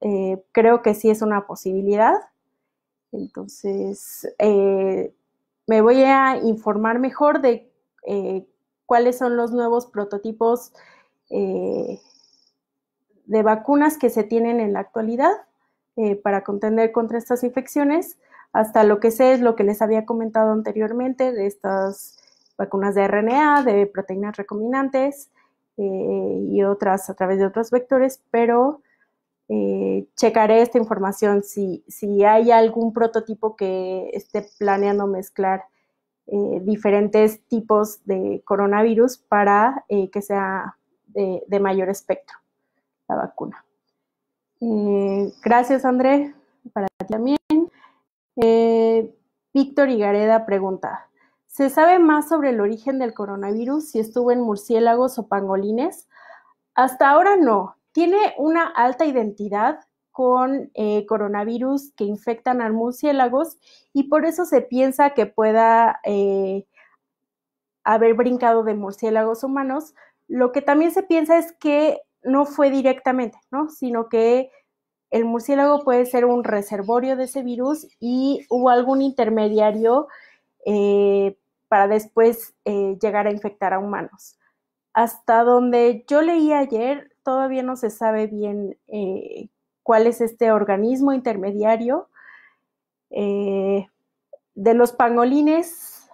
eh, creo que sí es una posibilidad. Entonces, eh, me voy a informar mejor de eh, cuáles son los nuevos prototipos de vacunas que se tienen en la actualidad para contender contra estas infecciones. Hasta lo que sé es lo que les había comentado anteriormente de estas vacunas de RNA, de proteínas recombinantes y otras a través de otros vectores, pero eh, checaré esta información si, hay algún prototipo que esté planeando mezclar eh, diferentes tipos de coronavirus para eh, que sea de, de, mayor espectro la vacuna. gracias, André, para ti también. Víctor Higareda pregunta, ¿Se sabe más sobre el origen del coronavirus si estuvo en murciélagos o pangolines? Hasta ahora no tiene una alta identidad con eh, coronavirus que infectan a murciélagos y por eso se piensa que pueda eh, haber brincado de murciélagos humanos. Lo que también se piensa es que no fue directamente, sino que el murciélago puede ser un reservorio de ese virus y hubo algún intermediario eh, para después llegar a infectar a humanos. Hasta donde yo leí ayer, todavía no se sabe bien eh, cuál es este organismo intermediario. Eh, de los pangolines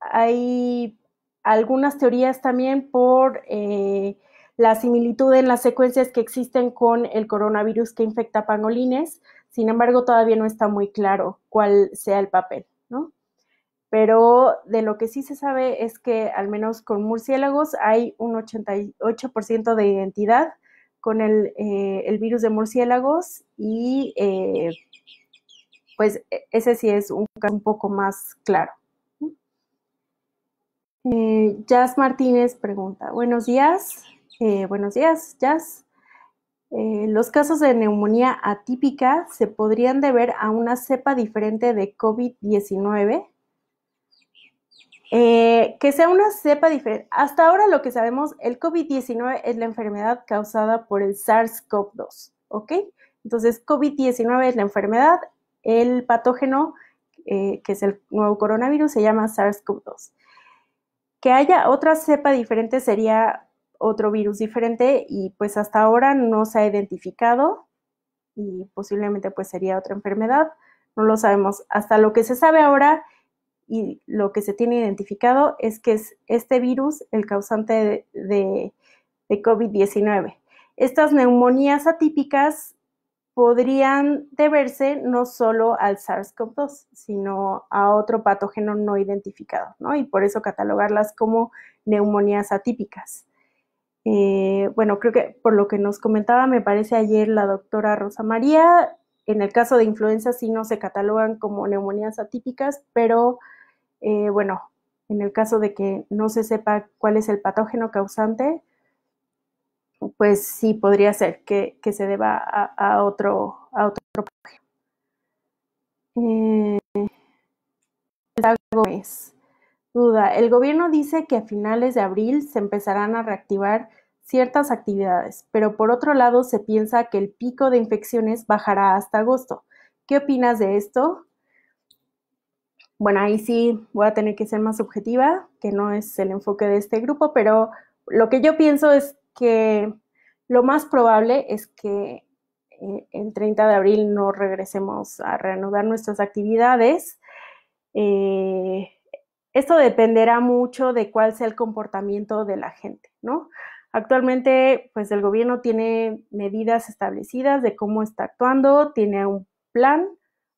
hay algunas teorías también por eh, la similitud en las secuencias que existen con el coronavirus que infecta pangolines. Sin embargo, todavía no está muy claro cuál sea el papel pero de lo que sí se sabe es que al menos con murciélagos hay un 88% de identidad con eh, el, virus de murciélagos y eh, pues e, ese sí es un caso un poco más claro. Eh, Jazz Martínez pregunta, buenos días, buenos días, Jazz. ¿Los casos de neumonía atípica se podrían deber a una cepa diferente de COVID-19? Eh, que sea una cepa diferente. Hasta ahora lo que sabemos, el COVID-19 es la enfermedad causada por el SARS-CoV-2, ¿ok? Entonces, COVID-19 es la enfermedad, el patógeno, eh, que es el nuevo coronavirus, se llama SARS-CoV-2. Que haya otra cepa diferente sería otro virus diferente y pues hasta ahora no se ha identificado y posiblemente pues sería otra enfermedad, no lo sabemos. Hasta lo que se sabe ahora y lo que se tiene identificado es que es este virus el causante de, COVID-19. Estas neumonías atípicas podrían deberse no solo al SARS-CoV-2, sino a otro patógeno no identificado, ¿no? Y por eso catalogarlas como neumonías atípicas. Eh, bueno, creo que por lo que nos comentaba, me parece ayer la doctora Rosa María, en el caso de influenza sí no se catalogan como neumonías atípicas, pero eh, bueno, en el caso de que no se sepa cuál es el patógeno causante, pues sí podría ser que, se deba a, otro a otro eh, Duda. El gobierno dice que a finales de abril se empezarán a reactivar ciertas actividades, pero por otro lado se piensa que el pico de infecciones bajará hasta agosto. ¿Qué opinas de esto? Bueno, ahí sí voy a tener que ser más objetiva, que no es el enfoque de este grupo, pero lo que yo pienso es que lo más probable es que eh, el 30 de abril no regresemos a reanudar nuestras actividades. Eh, esto dependerá mucho de cuál sea el comportamiento de la gente, ¿no? Actualmente, pues el gobierno tiene medidas establecidas de cómo está actuando, tiene un plan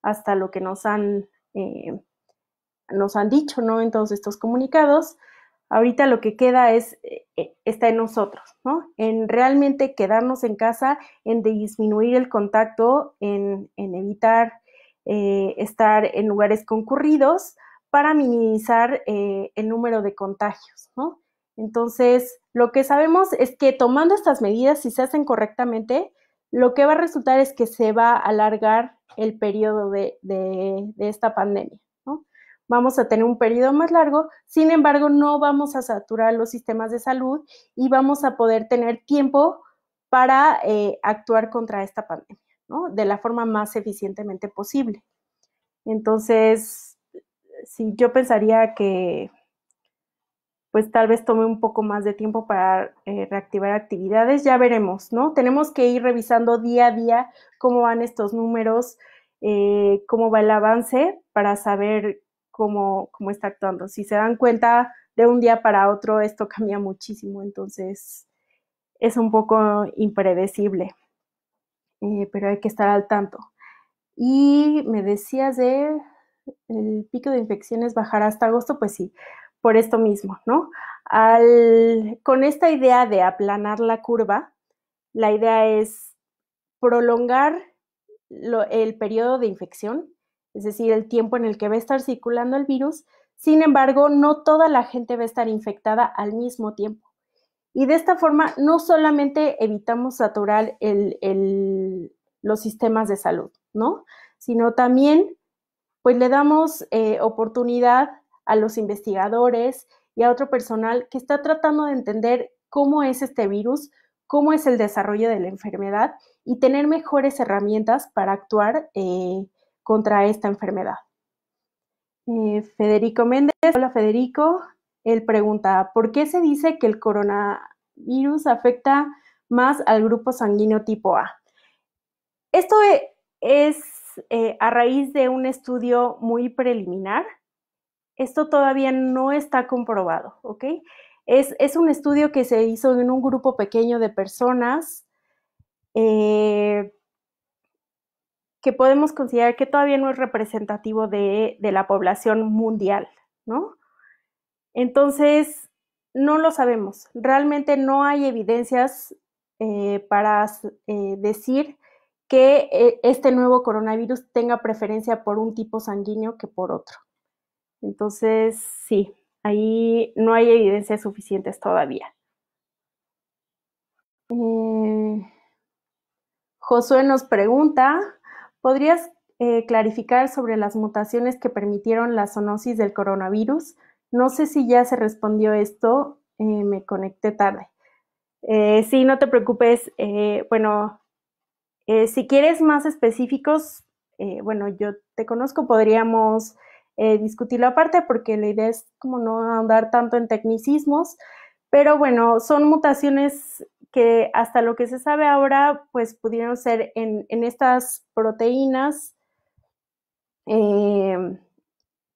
hasta lo que nos han, eh, nos han dicho, ¿no? En todos estos comunicados. Ahorita lo que queda es, eh, eh, está en nosotros, ¿no? En realmente quedarnos en casa, en disminuir el contacto, en, evitar estar en lugares concurridos para minimizar el número de contagios, ¿no? Entonces, lo que sabemos es que tomando estas medidas, si se hacen correctamente, lo que va a resultar es que se va a alargar el periodo de, esta pandemia. Vamos a tener un periodo más largo, sin embargo, no vamos a saturar los sistemas de salud y vamos a poder tener tiempo para eh, actuar contra esta pandemia, ¿no? De la forma más eficientemente posible. Entonces, sí, yo pensaría que pues tal vez tome un poco más de tiempo para eh, reactivar actividades, ya veremos, ¿no? Tenemos que ir revisando día a día cómo van estos números, eh, cómo va el avance para saber cómo, cómo está actuando. Si se dan cuenta de un día para otro, esto cambia muchísimo, entonces es un poco impredecible, eh, pero hay que estar al tanto. Y me decías de el pico de infecciones bajará hasta agosto, pues sí, por esto mismo, ¿no? con esta idea de aplanar la curva, la idea es prolongar el periodo de infección, es decir, el tiempo en el que va a estar circulando el virus. Sin embargo, no toda la gente va a estar infectada al mismo tiempo. Y de esta forma, no solamente evitamos saturar los sistemas de salud, ¿no? Sino también, pues le damos eh, oportunidad a los investigadores y a otro personal que está tratando de entender cómo es este virus, cómo es el desarrollo de la enfermedad y tener mejores herramientas para actuar eh, contra esta enfermedad. Eh, Federico Méndez, hola Federico, él pregunta, ¿por qué se dice que el coronavirus afecta más al grupo sanguíneo tipo A? Esto e, es eh, a raíz de un estudio muy preliminar esto todavía no está comprobado, ¿ok? Es, un estudio que se hizo en un grupo pequeño de personas eh, que podemos considerar que todavía no es representativo de, la población mundial, ¿no? Entonces, no lo sabemos. Realmente no hay evidencias eh, para eh, decir que este nuevo coronavirus tenga preferencia por un tipo sanguíneo que por otro. Entonces, sí, ahí no hay evidencias suficientes todavía. Eh, Josué nos pregunta, ¿podrías eh, clarificar sobre las mutaciones que permitieron la zoonosis del coronavirus? No sé si ya se respondió esto, eh, me conecté tarde. sí, no te preocupes. bueno, si quieres más específicos, bueno, yo te conozco, podríamos eh, discutirlo aparte porque la idea es como no andar tanto en tecnicismos, pero bueno, son mutaciones que hasta lo que se sabe ahora, pues pudieron ser en, estas proteínas em,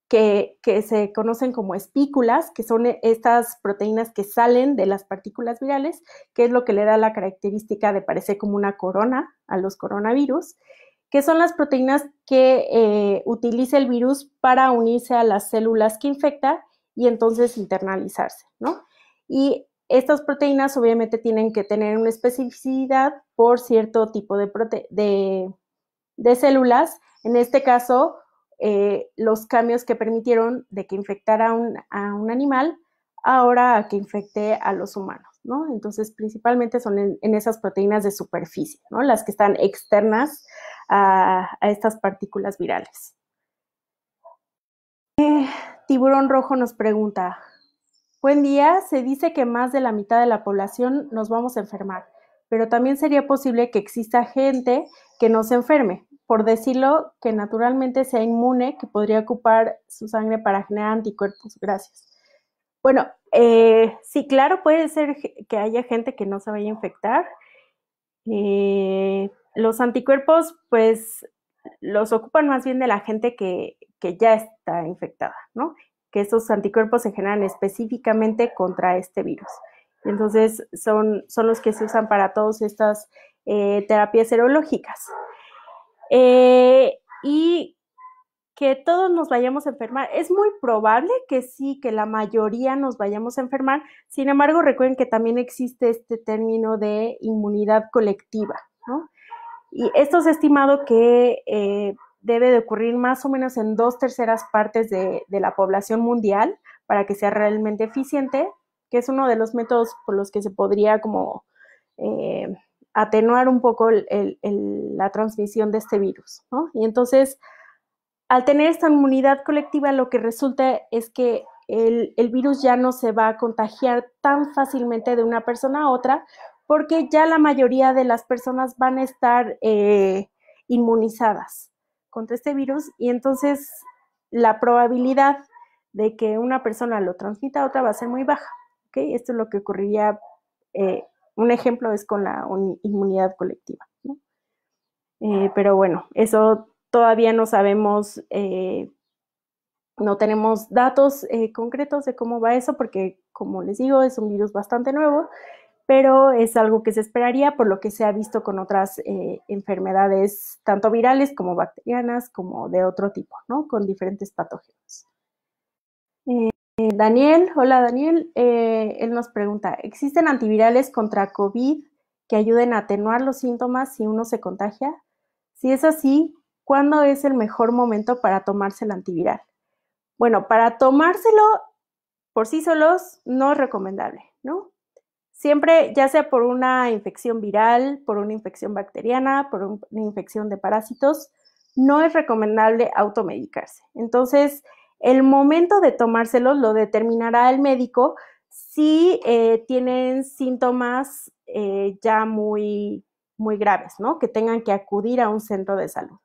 que, que, se conocen como espículas, que son e, estas proteínas que salen de las partículas virales, que es lo que le da la característica de parecer como una corona a los coronavirus que son las proteínas que eh, utiliza el virus para unirse a las células que infecta y entonces internalizarse, ¿no? Y estas proteínas obviamente tienen que tener una especificidad por cierto tipo de, células. En este caso, eh, los cambios que permitieron de que infectara a un animal ahora a que infecte a los humanos. Entonces, principalmente son en, esas proteínas de superficie, ¿no? Las que están externas a, estas partículas virales. tiburón Rojo nos pregunta, buen día, se dice que más de la mitad de la población nos vamos a enfermar, pero también sería posible que exista gente que no se enferme, por decirlo, que naturalmente sea inmune, que podría ocupar su sangre para generar anticuerpos. Gracias. Bueno, eh, sí, claro, puede ser que haya gente que no se vaya a infectar. Eh, los anticuerpos, pues, los ocupan más bien de la gente que, ya está infectada, ¿no? Que esos anticuerpos se generan específicamente contra este virus. Entonces, son, son los que se usan para todas estas eh, terapias serológicas. y que todos nos vayamos a enfermar. Es muy probable que sí, que la mayoría nos vayamos a enfermar. Sin embargo, recuerden que también existe este término de inmunidad colectiva, ¿no? Y esto es estimado que eh, debe de ocurrir más o menos en dos terceras partes de, de la población mundial para que sea realmente eficiente, que es uno de los métodos por los que se podría como eh, atenuar un poco el, la transmisión de este virus, ¿no? Y entonces al tener esta inmunidad colectiva lo que resulta es que el, virus ya no se va a contagiar tan fácilmente de una persona a otra porque ya la mayoría de las personas van a estar eh, inmunizadas contra este virus y entonces la probabilidad de que una persona lo transmita a otra va a ser muy baja. Esto es lo que ocurriría, eh, un ejemplo es con la inmunidad colectiva. Eh, pero bueno, eso todavía no sabemos, eh, no tenemos datos eh, concretos de cómo va eso, porque como les digo, es un virus bastante nuevo, pero es algo que se esperaría por lo que se ha visto con otras eh, enfermedades, tanto virales como bacterianas, como de otro tipo, ¿no? Con diferentes patógenos. Daniel, hola Daniel, él nos pregunta, ¿existen antivirales contra COVID que ayuden a atenuar los síntomas si uno se contagia? Si es así, ¿cuándo es el mejor momento para tomarse el antiviral? Bueno, para tomárselo por sí solos no es recomendable, ¿no? Siempre, ya sea por una infección viral, por una infección bacteriana, por una infección de parásitos, no es recomendable automedicarse. Entonces, el momento de tomárselo lo determinará el médico si eh, tienen síntomas eh, ya muy, muy graves, ¿no? Que tengan que acudir a un centro de salud.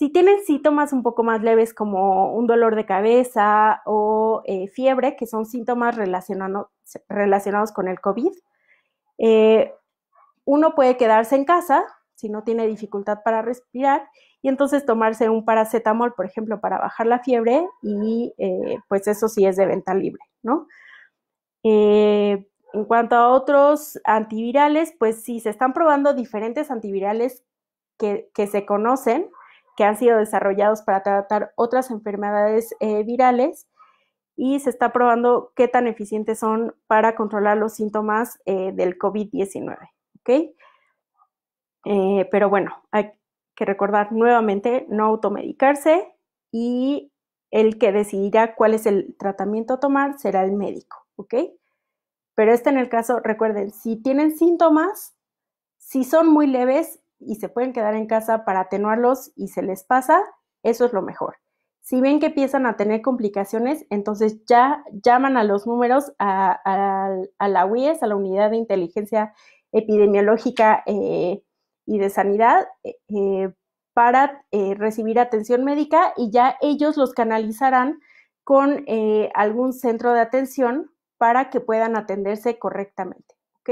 Si tienen síntomas un poco más leves como un dolor de cabeza o eh, fiebre, que son síntomas relacionados con el COVID, eh, uno puede quedarse en casa si no tiene dificultad para respirar y entonces tomarse un paracetamol, por ejemplo, para bajar la fiebre y eh, pues eso sí es de venta libre, ¿no? en cuanto a otros antivirales, pues sí, se están probando diferentes antivirales que se conocen que han sido desarrollados para tratar otras enfermedades eh, virales y se está probando qué tan eficientes son para controlar los síntomas eh, del COVID-19. Eh, pero bueno, hay que recordar nuevamente no automedicarse y el que decidirá cuál es el tratamiento a tomar será el médico. Pero este en el caso, recuerden, si tienen síntomas, si son muy leves, y se pueden quedar en casa para atenuarlos y se les pasa, eso es lo mejor. Si ven que empiezan a tener complicaciones, entonces ya llaman a los números a, la UIES, a la Unidad de Inteligencia Epidemiológica eh, y de Sanidad, eh, eh, para recibir atención médica y ya ellos los canalizarán con algún centro de atención para que puedan atenderse correctamente. ¿Ok?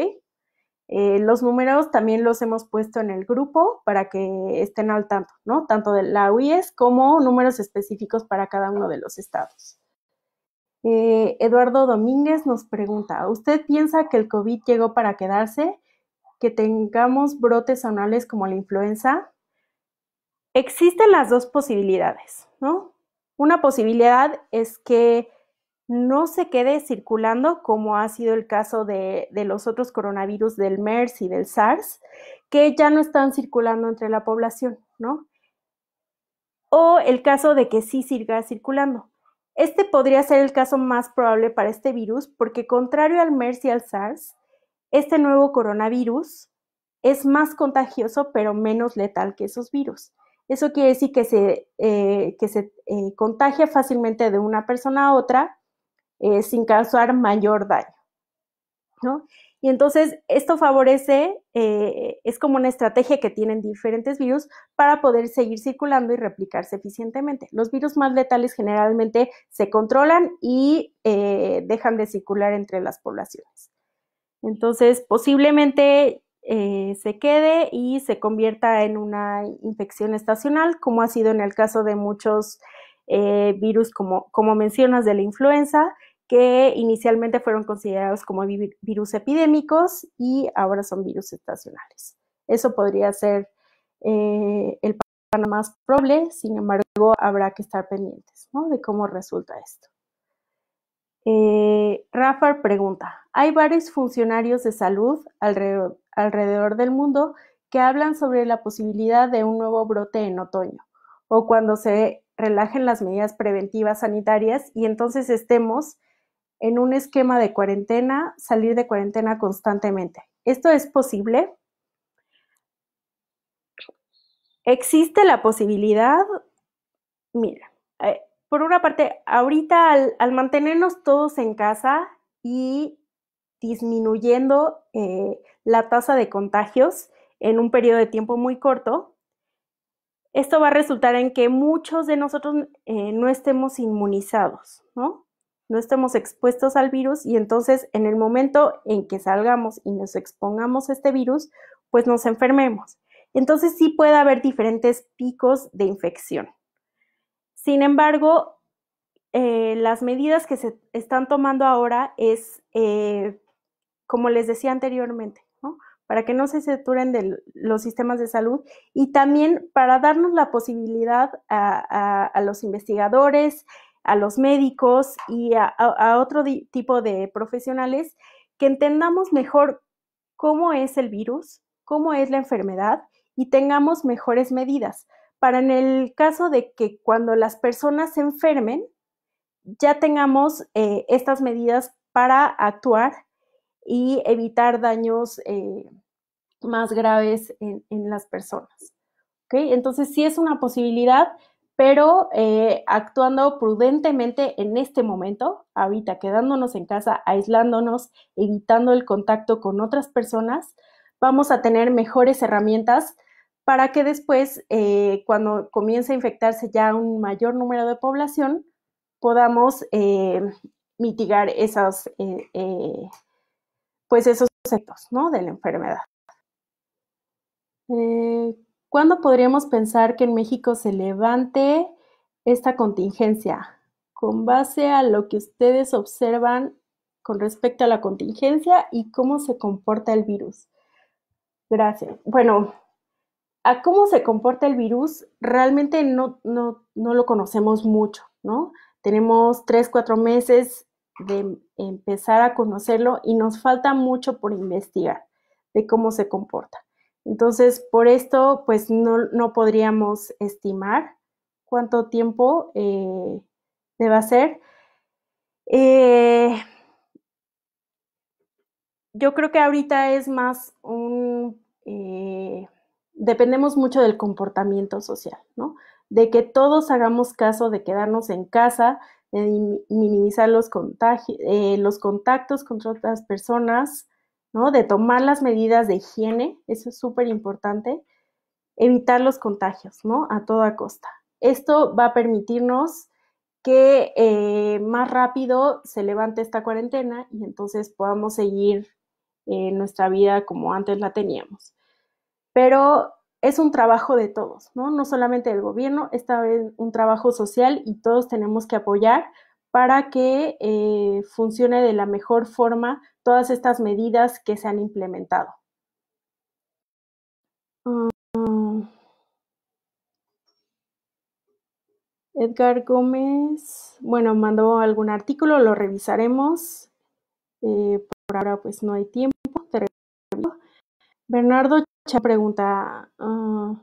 Eh, los números también los hemos puesto en el grupo para que estén al tanto, ¿no? Tanto de la UIS como números específicos para cada uno de los estados. Eh, Eduardo Domínguez nos pregunta, ¿usted piensa que el COVID llegó para quedarse? ¿Que tengamos brotes anuales como la influenza? Existen las dos posibilidades, ¿no? Una posibilidad es que no se quede circulando como ha sido el caso de, los otros coronavirus del MERS y del SARS, que ya no están circulando entre la población, ¿no? O el caso de que sí siga circulando. Este podría ser el caso más probable para este virus porque contrario al MERS y al SARS, este nuevo coronavirus es más contagioso pero menos letal que esos virus. Eso quiere decir que se, eh, eh, contagia fácilmente de una persona a otra eh, sin causar mayor daño. ¿no? Y entonces esto favorece, eh, es como una estrategia que tienen diferentes virus para poder seguir circulando y replicarse eficientemente. Los virus más letales generalmente se controlan y eh, dejan de circular entre las poblaciones. Entonces, posiblemente se quede y se convierta en una infección estacional, como ha sido en el caso de muchos virus, como mencionas, de la influenza que inicialmente fueron considerados como virus epidémicos y ahora son virus estacionales. Eso podría ser eh, el panorama más probable, sin embargo, habrá que estar pendientes ¿no? de cómo resulta esto. Eh, Rafa pregunta, hay varios funcionarios de salud alrededor, alrededor del mundo que hablan sobre la posibilidad de un nuevo brote en otoño o cuando se relajen las medidas preventivas sanitarias y entonces estemos en un esquema de cuarentena, salir de cuarentena constantemente. ¿Esto es posible? Existe la posibilidad, mira, eh, por una parte, ahorita al, mantenernos todos en casa y disminuyendo eh, la tasa de contagios en un periodo de tiempo muy corto, esto va a resultar en que muchos de nosotros eh, no estemos inmunizados, ¿no? no estemos expuestos al virus y entonces en el momento en que salgamos y nos expongamos a este virus, pues nos enfermemos. Entonces sí puede haber diferentes picos de infección. Sin embargo, eh, las medidas que se están tomando ahora es, eh, como les decía anteriormente, para que no se saturen de los sistemas de salud y también para darnos la posibilidad a, a los investigadores a los médicos y a, otro tipo de profesionales que entendamos mejor cómo es el virus, cómo es la enfermedad y tengamos mejores medidas para en el caso de que cuando las personas se enfermen, ya tengamos eh, estas medidas para actuar y evitar daños eh, más graves en, las personas. ¿Okay? Entonces, sí es una posibilidad, pero eh, actuando prudentemente en este momento, ahorita quedándonos en casa, aislándonos, evitando el contacto con otras personas, vamos a tener mejores herramientas para que después, eh, cuando comience a infectarse ya un mayor número de población, podamos eh, mitigar esas, pues esos efectos ¿no? de la enfermedad. ¿Cuándo podríamos pensar que en México se levante esta contingencia? Con base a lo que ustedes observan con respecto a la contingencia y cómo se comporta el virus. Gracias. Bueno, a cómo se comporta el virus realmente no, no, no lo conocemos mucho, ¿no? Tenemos tres, cuatro meses de empezar a conocerlo y nos falta mucho por investigar de cómo se comporta. Entonces, por esto, pues no, podríamos estimar cuánto tiempo eh, debe hacer. Eh, yo creo que ahorita es más un... Eh, dependemos mucho del comportamiento social, ¿no? De que todos hagamos caso de quedarnos en casa, de minimizar los, eh, los contactos con otras personas, de tomar las medidas de higiene, eso es súper importante. Evitar los contagios, ¿no? A toda costa. Esto va a permitirnos que eh, más rápido se levante esta cuarentena y entonces podamos seguir eh, nuestra vida como antes la teníamos. Pero es un trabajo de todos, ¿no? solamente del gobierno, esta vez un trabajo social y todos tenemos que apoyar para que eh, funcione de la mejor forma todas estas medidas que se han implementado. Mm. Edgar Gómez, bueno, mandó algún artículo, lo revisaremos. Eh, por ahora pues no hay tiempo. Bernardo Cha pregunta, ah,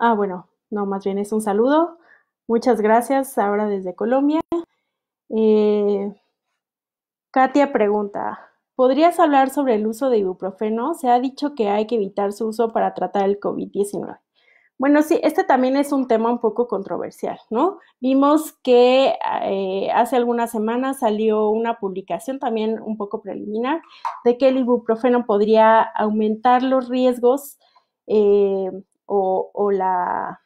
ah, bueno, no, más bien es un saludo. Muchas gracias ahora desde Colombia. Eh, Katia pregunta, ¿podrías hablar sobre el uso de ibuprofeno? Se ha dicho que hay que evitar su uso para tratar el COVID-19. Bueno, sí, este también es un tema un poco controversial, ¿no? Vimos que eh, hace algunas semanas salió una publicación también un poco preliminar de que el ibuprofeno podría aumentar los riesgos eh, o, la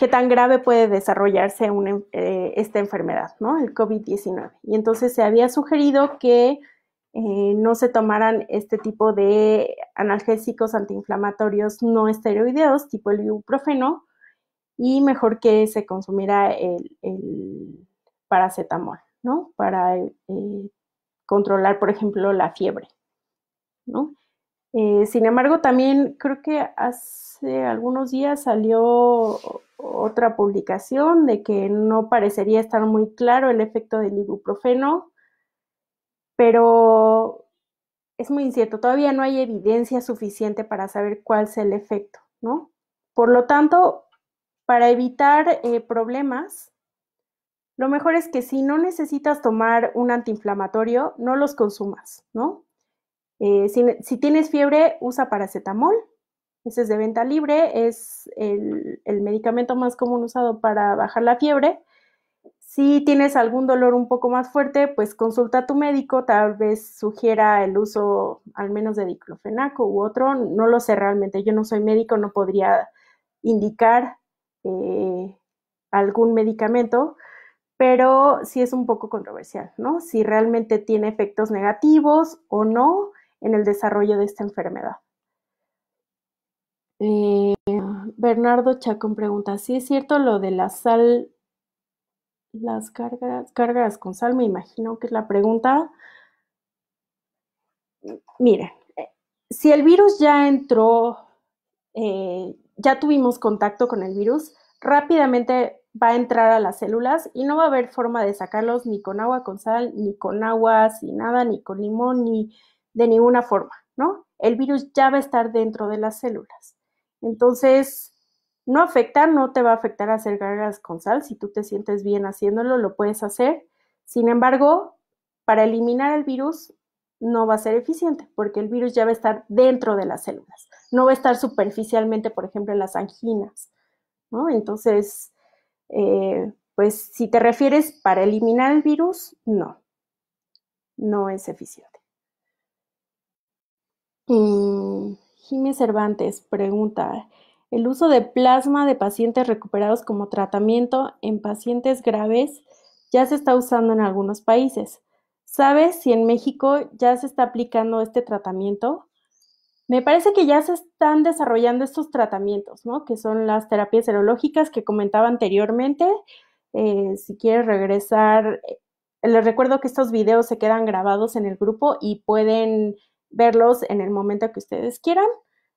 qué tan grave puede desarrollarse eh, esta enfermedad, ¿no? El COVID-19. Y entonces se había sugerido que eh, no se tomaran este tipo de analgésicos antiinflamatorios no esteroideos, tipo el ibuprofeno, y mejor que se consumiera el, paracetamol, ¿no? Para eh, controlar, por ejemplo, la fiebre, ¿no? Eh, sin embargo, también creo que hace algunos días salió otra publicación de que no parecería estar muy claro el efecto del ibuprofeno, pero es muy incierto, todavía no hay evidencia suficiente para saber cuál es el efecto, ¿no? Por lo tanto, para evitar eh, problemas, lo mejor es que si no necesitas tomar un antiinflamatorio, no los consumas, ¿no? Eh, si, tienes fiebre, usa paracetamol. Ese es de venta libre, es el, medicamento más común usado para bajar la fiebre. Si tienes algún dolor un poco más fuerte, pues consulta a tu médico, tal vez sugiera el uso al menos de diclofenaco u otro, no lo sé realmente, yo no soy médico, no podría indicar eh, algún medicamento, pero sí es un poco controversial, ¿no? Si realmente tiene efectos negativos o no, en el desarrollo de esta enfermedad. Eh, Bernardo Chacón pregunta, ¿sí es cierto lo de la sal, las cargas, cargas con sal? Me imagino que es la pregunta. Miren, eh, si el virus ya entró, eh, ya tuvimos contacto con el virus, rápidamente va a entrar a las células y no va a haber forma de sacarlos ni con agua con sal, ni con agua sin nada, ni con limón, ni, de ninguna forma, ¿no? El virus ya va a estar dentro de las células. Entonces, no afecta, no te va a afectar hacer gargas con sal. Si tú te sientes bien haciéndolo, lo puedes hacer. Sin embargo, para eliminar el virus no va a ser eficiente porque el virus ya va a estar dentro de las células. No va a estar superficialmente, por ejemplo, en las anginas. ¿no? Entonces, eh, pues si te refieres para eliminar el virus, no, no es eficiente. Eh, Jiménez Cervantes pregunta, ¿el uso de plasma de pacientes recuperados como tratamiento en pacientes graves ya se está usando en algunos países? ¿Sabes si en México ya se está aplicando este tratamiento? Me parece que ya se están desarrollando estos tratamientos, ¿no? Que son las terapias serológicas que comentaba anteriormente. Eh, si quieres regresar, eh, les recuerdo que estos videos se quedan grabados en el grupo y pueden verlos en el momento que ustedes quieran,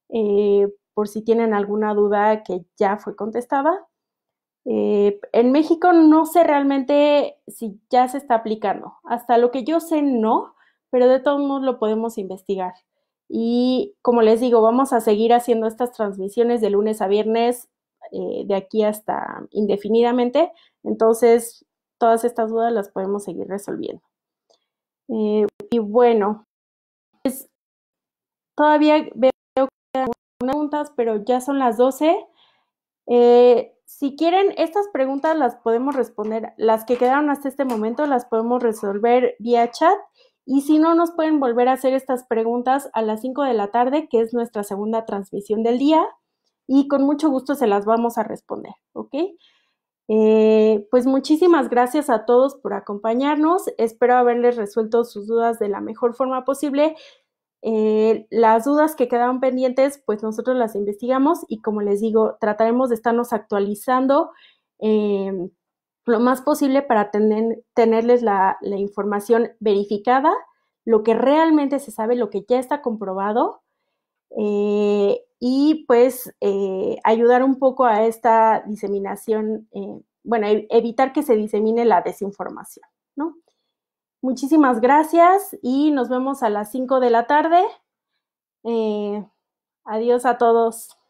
eh, por si tienen alguna duda que ya fue contestada. Eh, en México no sé realmente si ya se está aplicando. Hasta lo que yo sé, no, pero de todos modos lo podemos investigar. Y como les digo, vamos a seguir haciendo estas transmisiones de lunes a viernes, eh, de aquí hasta indefinidamente. Entonces, todas estas dudas las podemos seguir resolviendo. y bueno, pues, todavía veo que unas preguntas, pero ya son las 12. Eh, si quieren, estas preguntas las podemos responder, las que quedaron hasta este momento las podemos resolver vía chat. Y si no, nos pueden volver a hacer estas preguntas a las 5 de la tarde, que es nuestra segunda transmisión del día, y con mucho gusto se las vamos a responder, ¿ok? Eh, pues muchísimas gracias a todos por acompañarnos. Espero haberles resuelto sus dudas de la mejor forma posible. Eh, las dudas que quedaron pendientes, pues nosotros las investigamos y como les digo, trataremos de estarnos actualizando em, lo más posible para tenerles la información verificada, lo que realmente se sabe, lo que ya está comprobado eh, y pues eh, ayudar un poco a esta diseminación, eh, bueno, e-, evitar que se disemine la desinformación, ¿no? Muchísimas gracias y nos vemos a las 5 de la tarde. adiós a todos.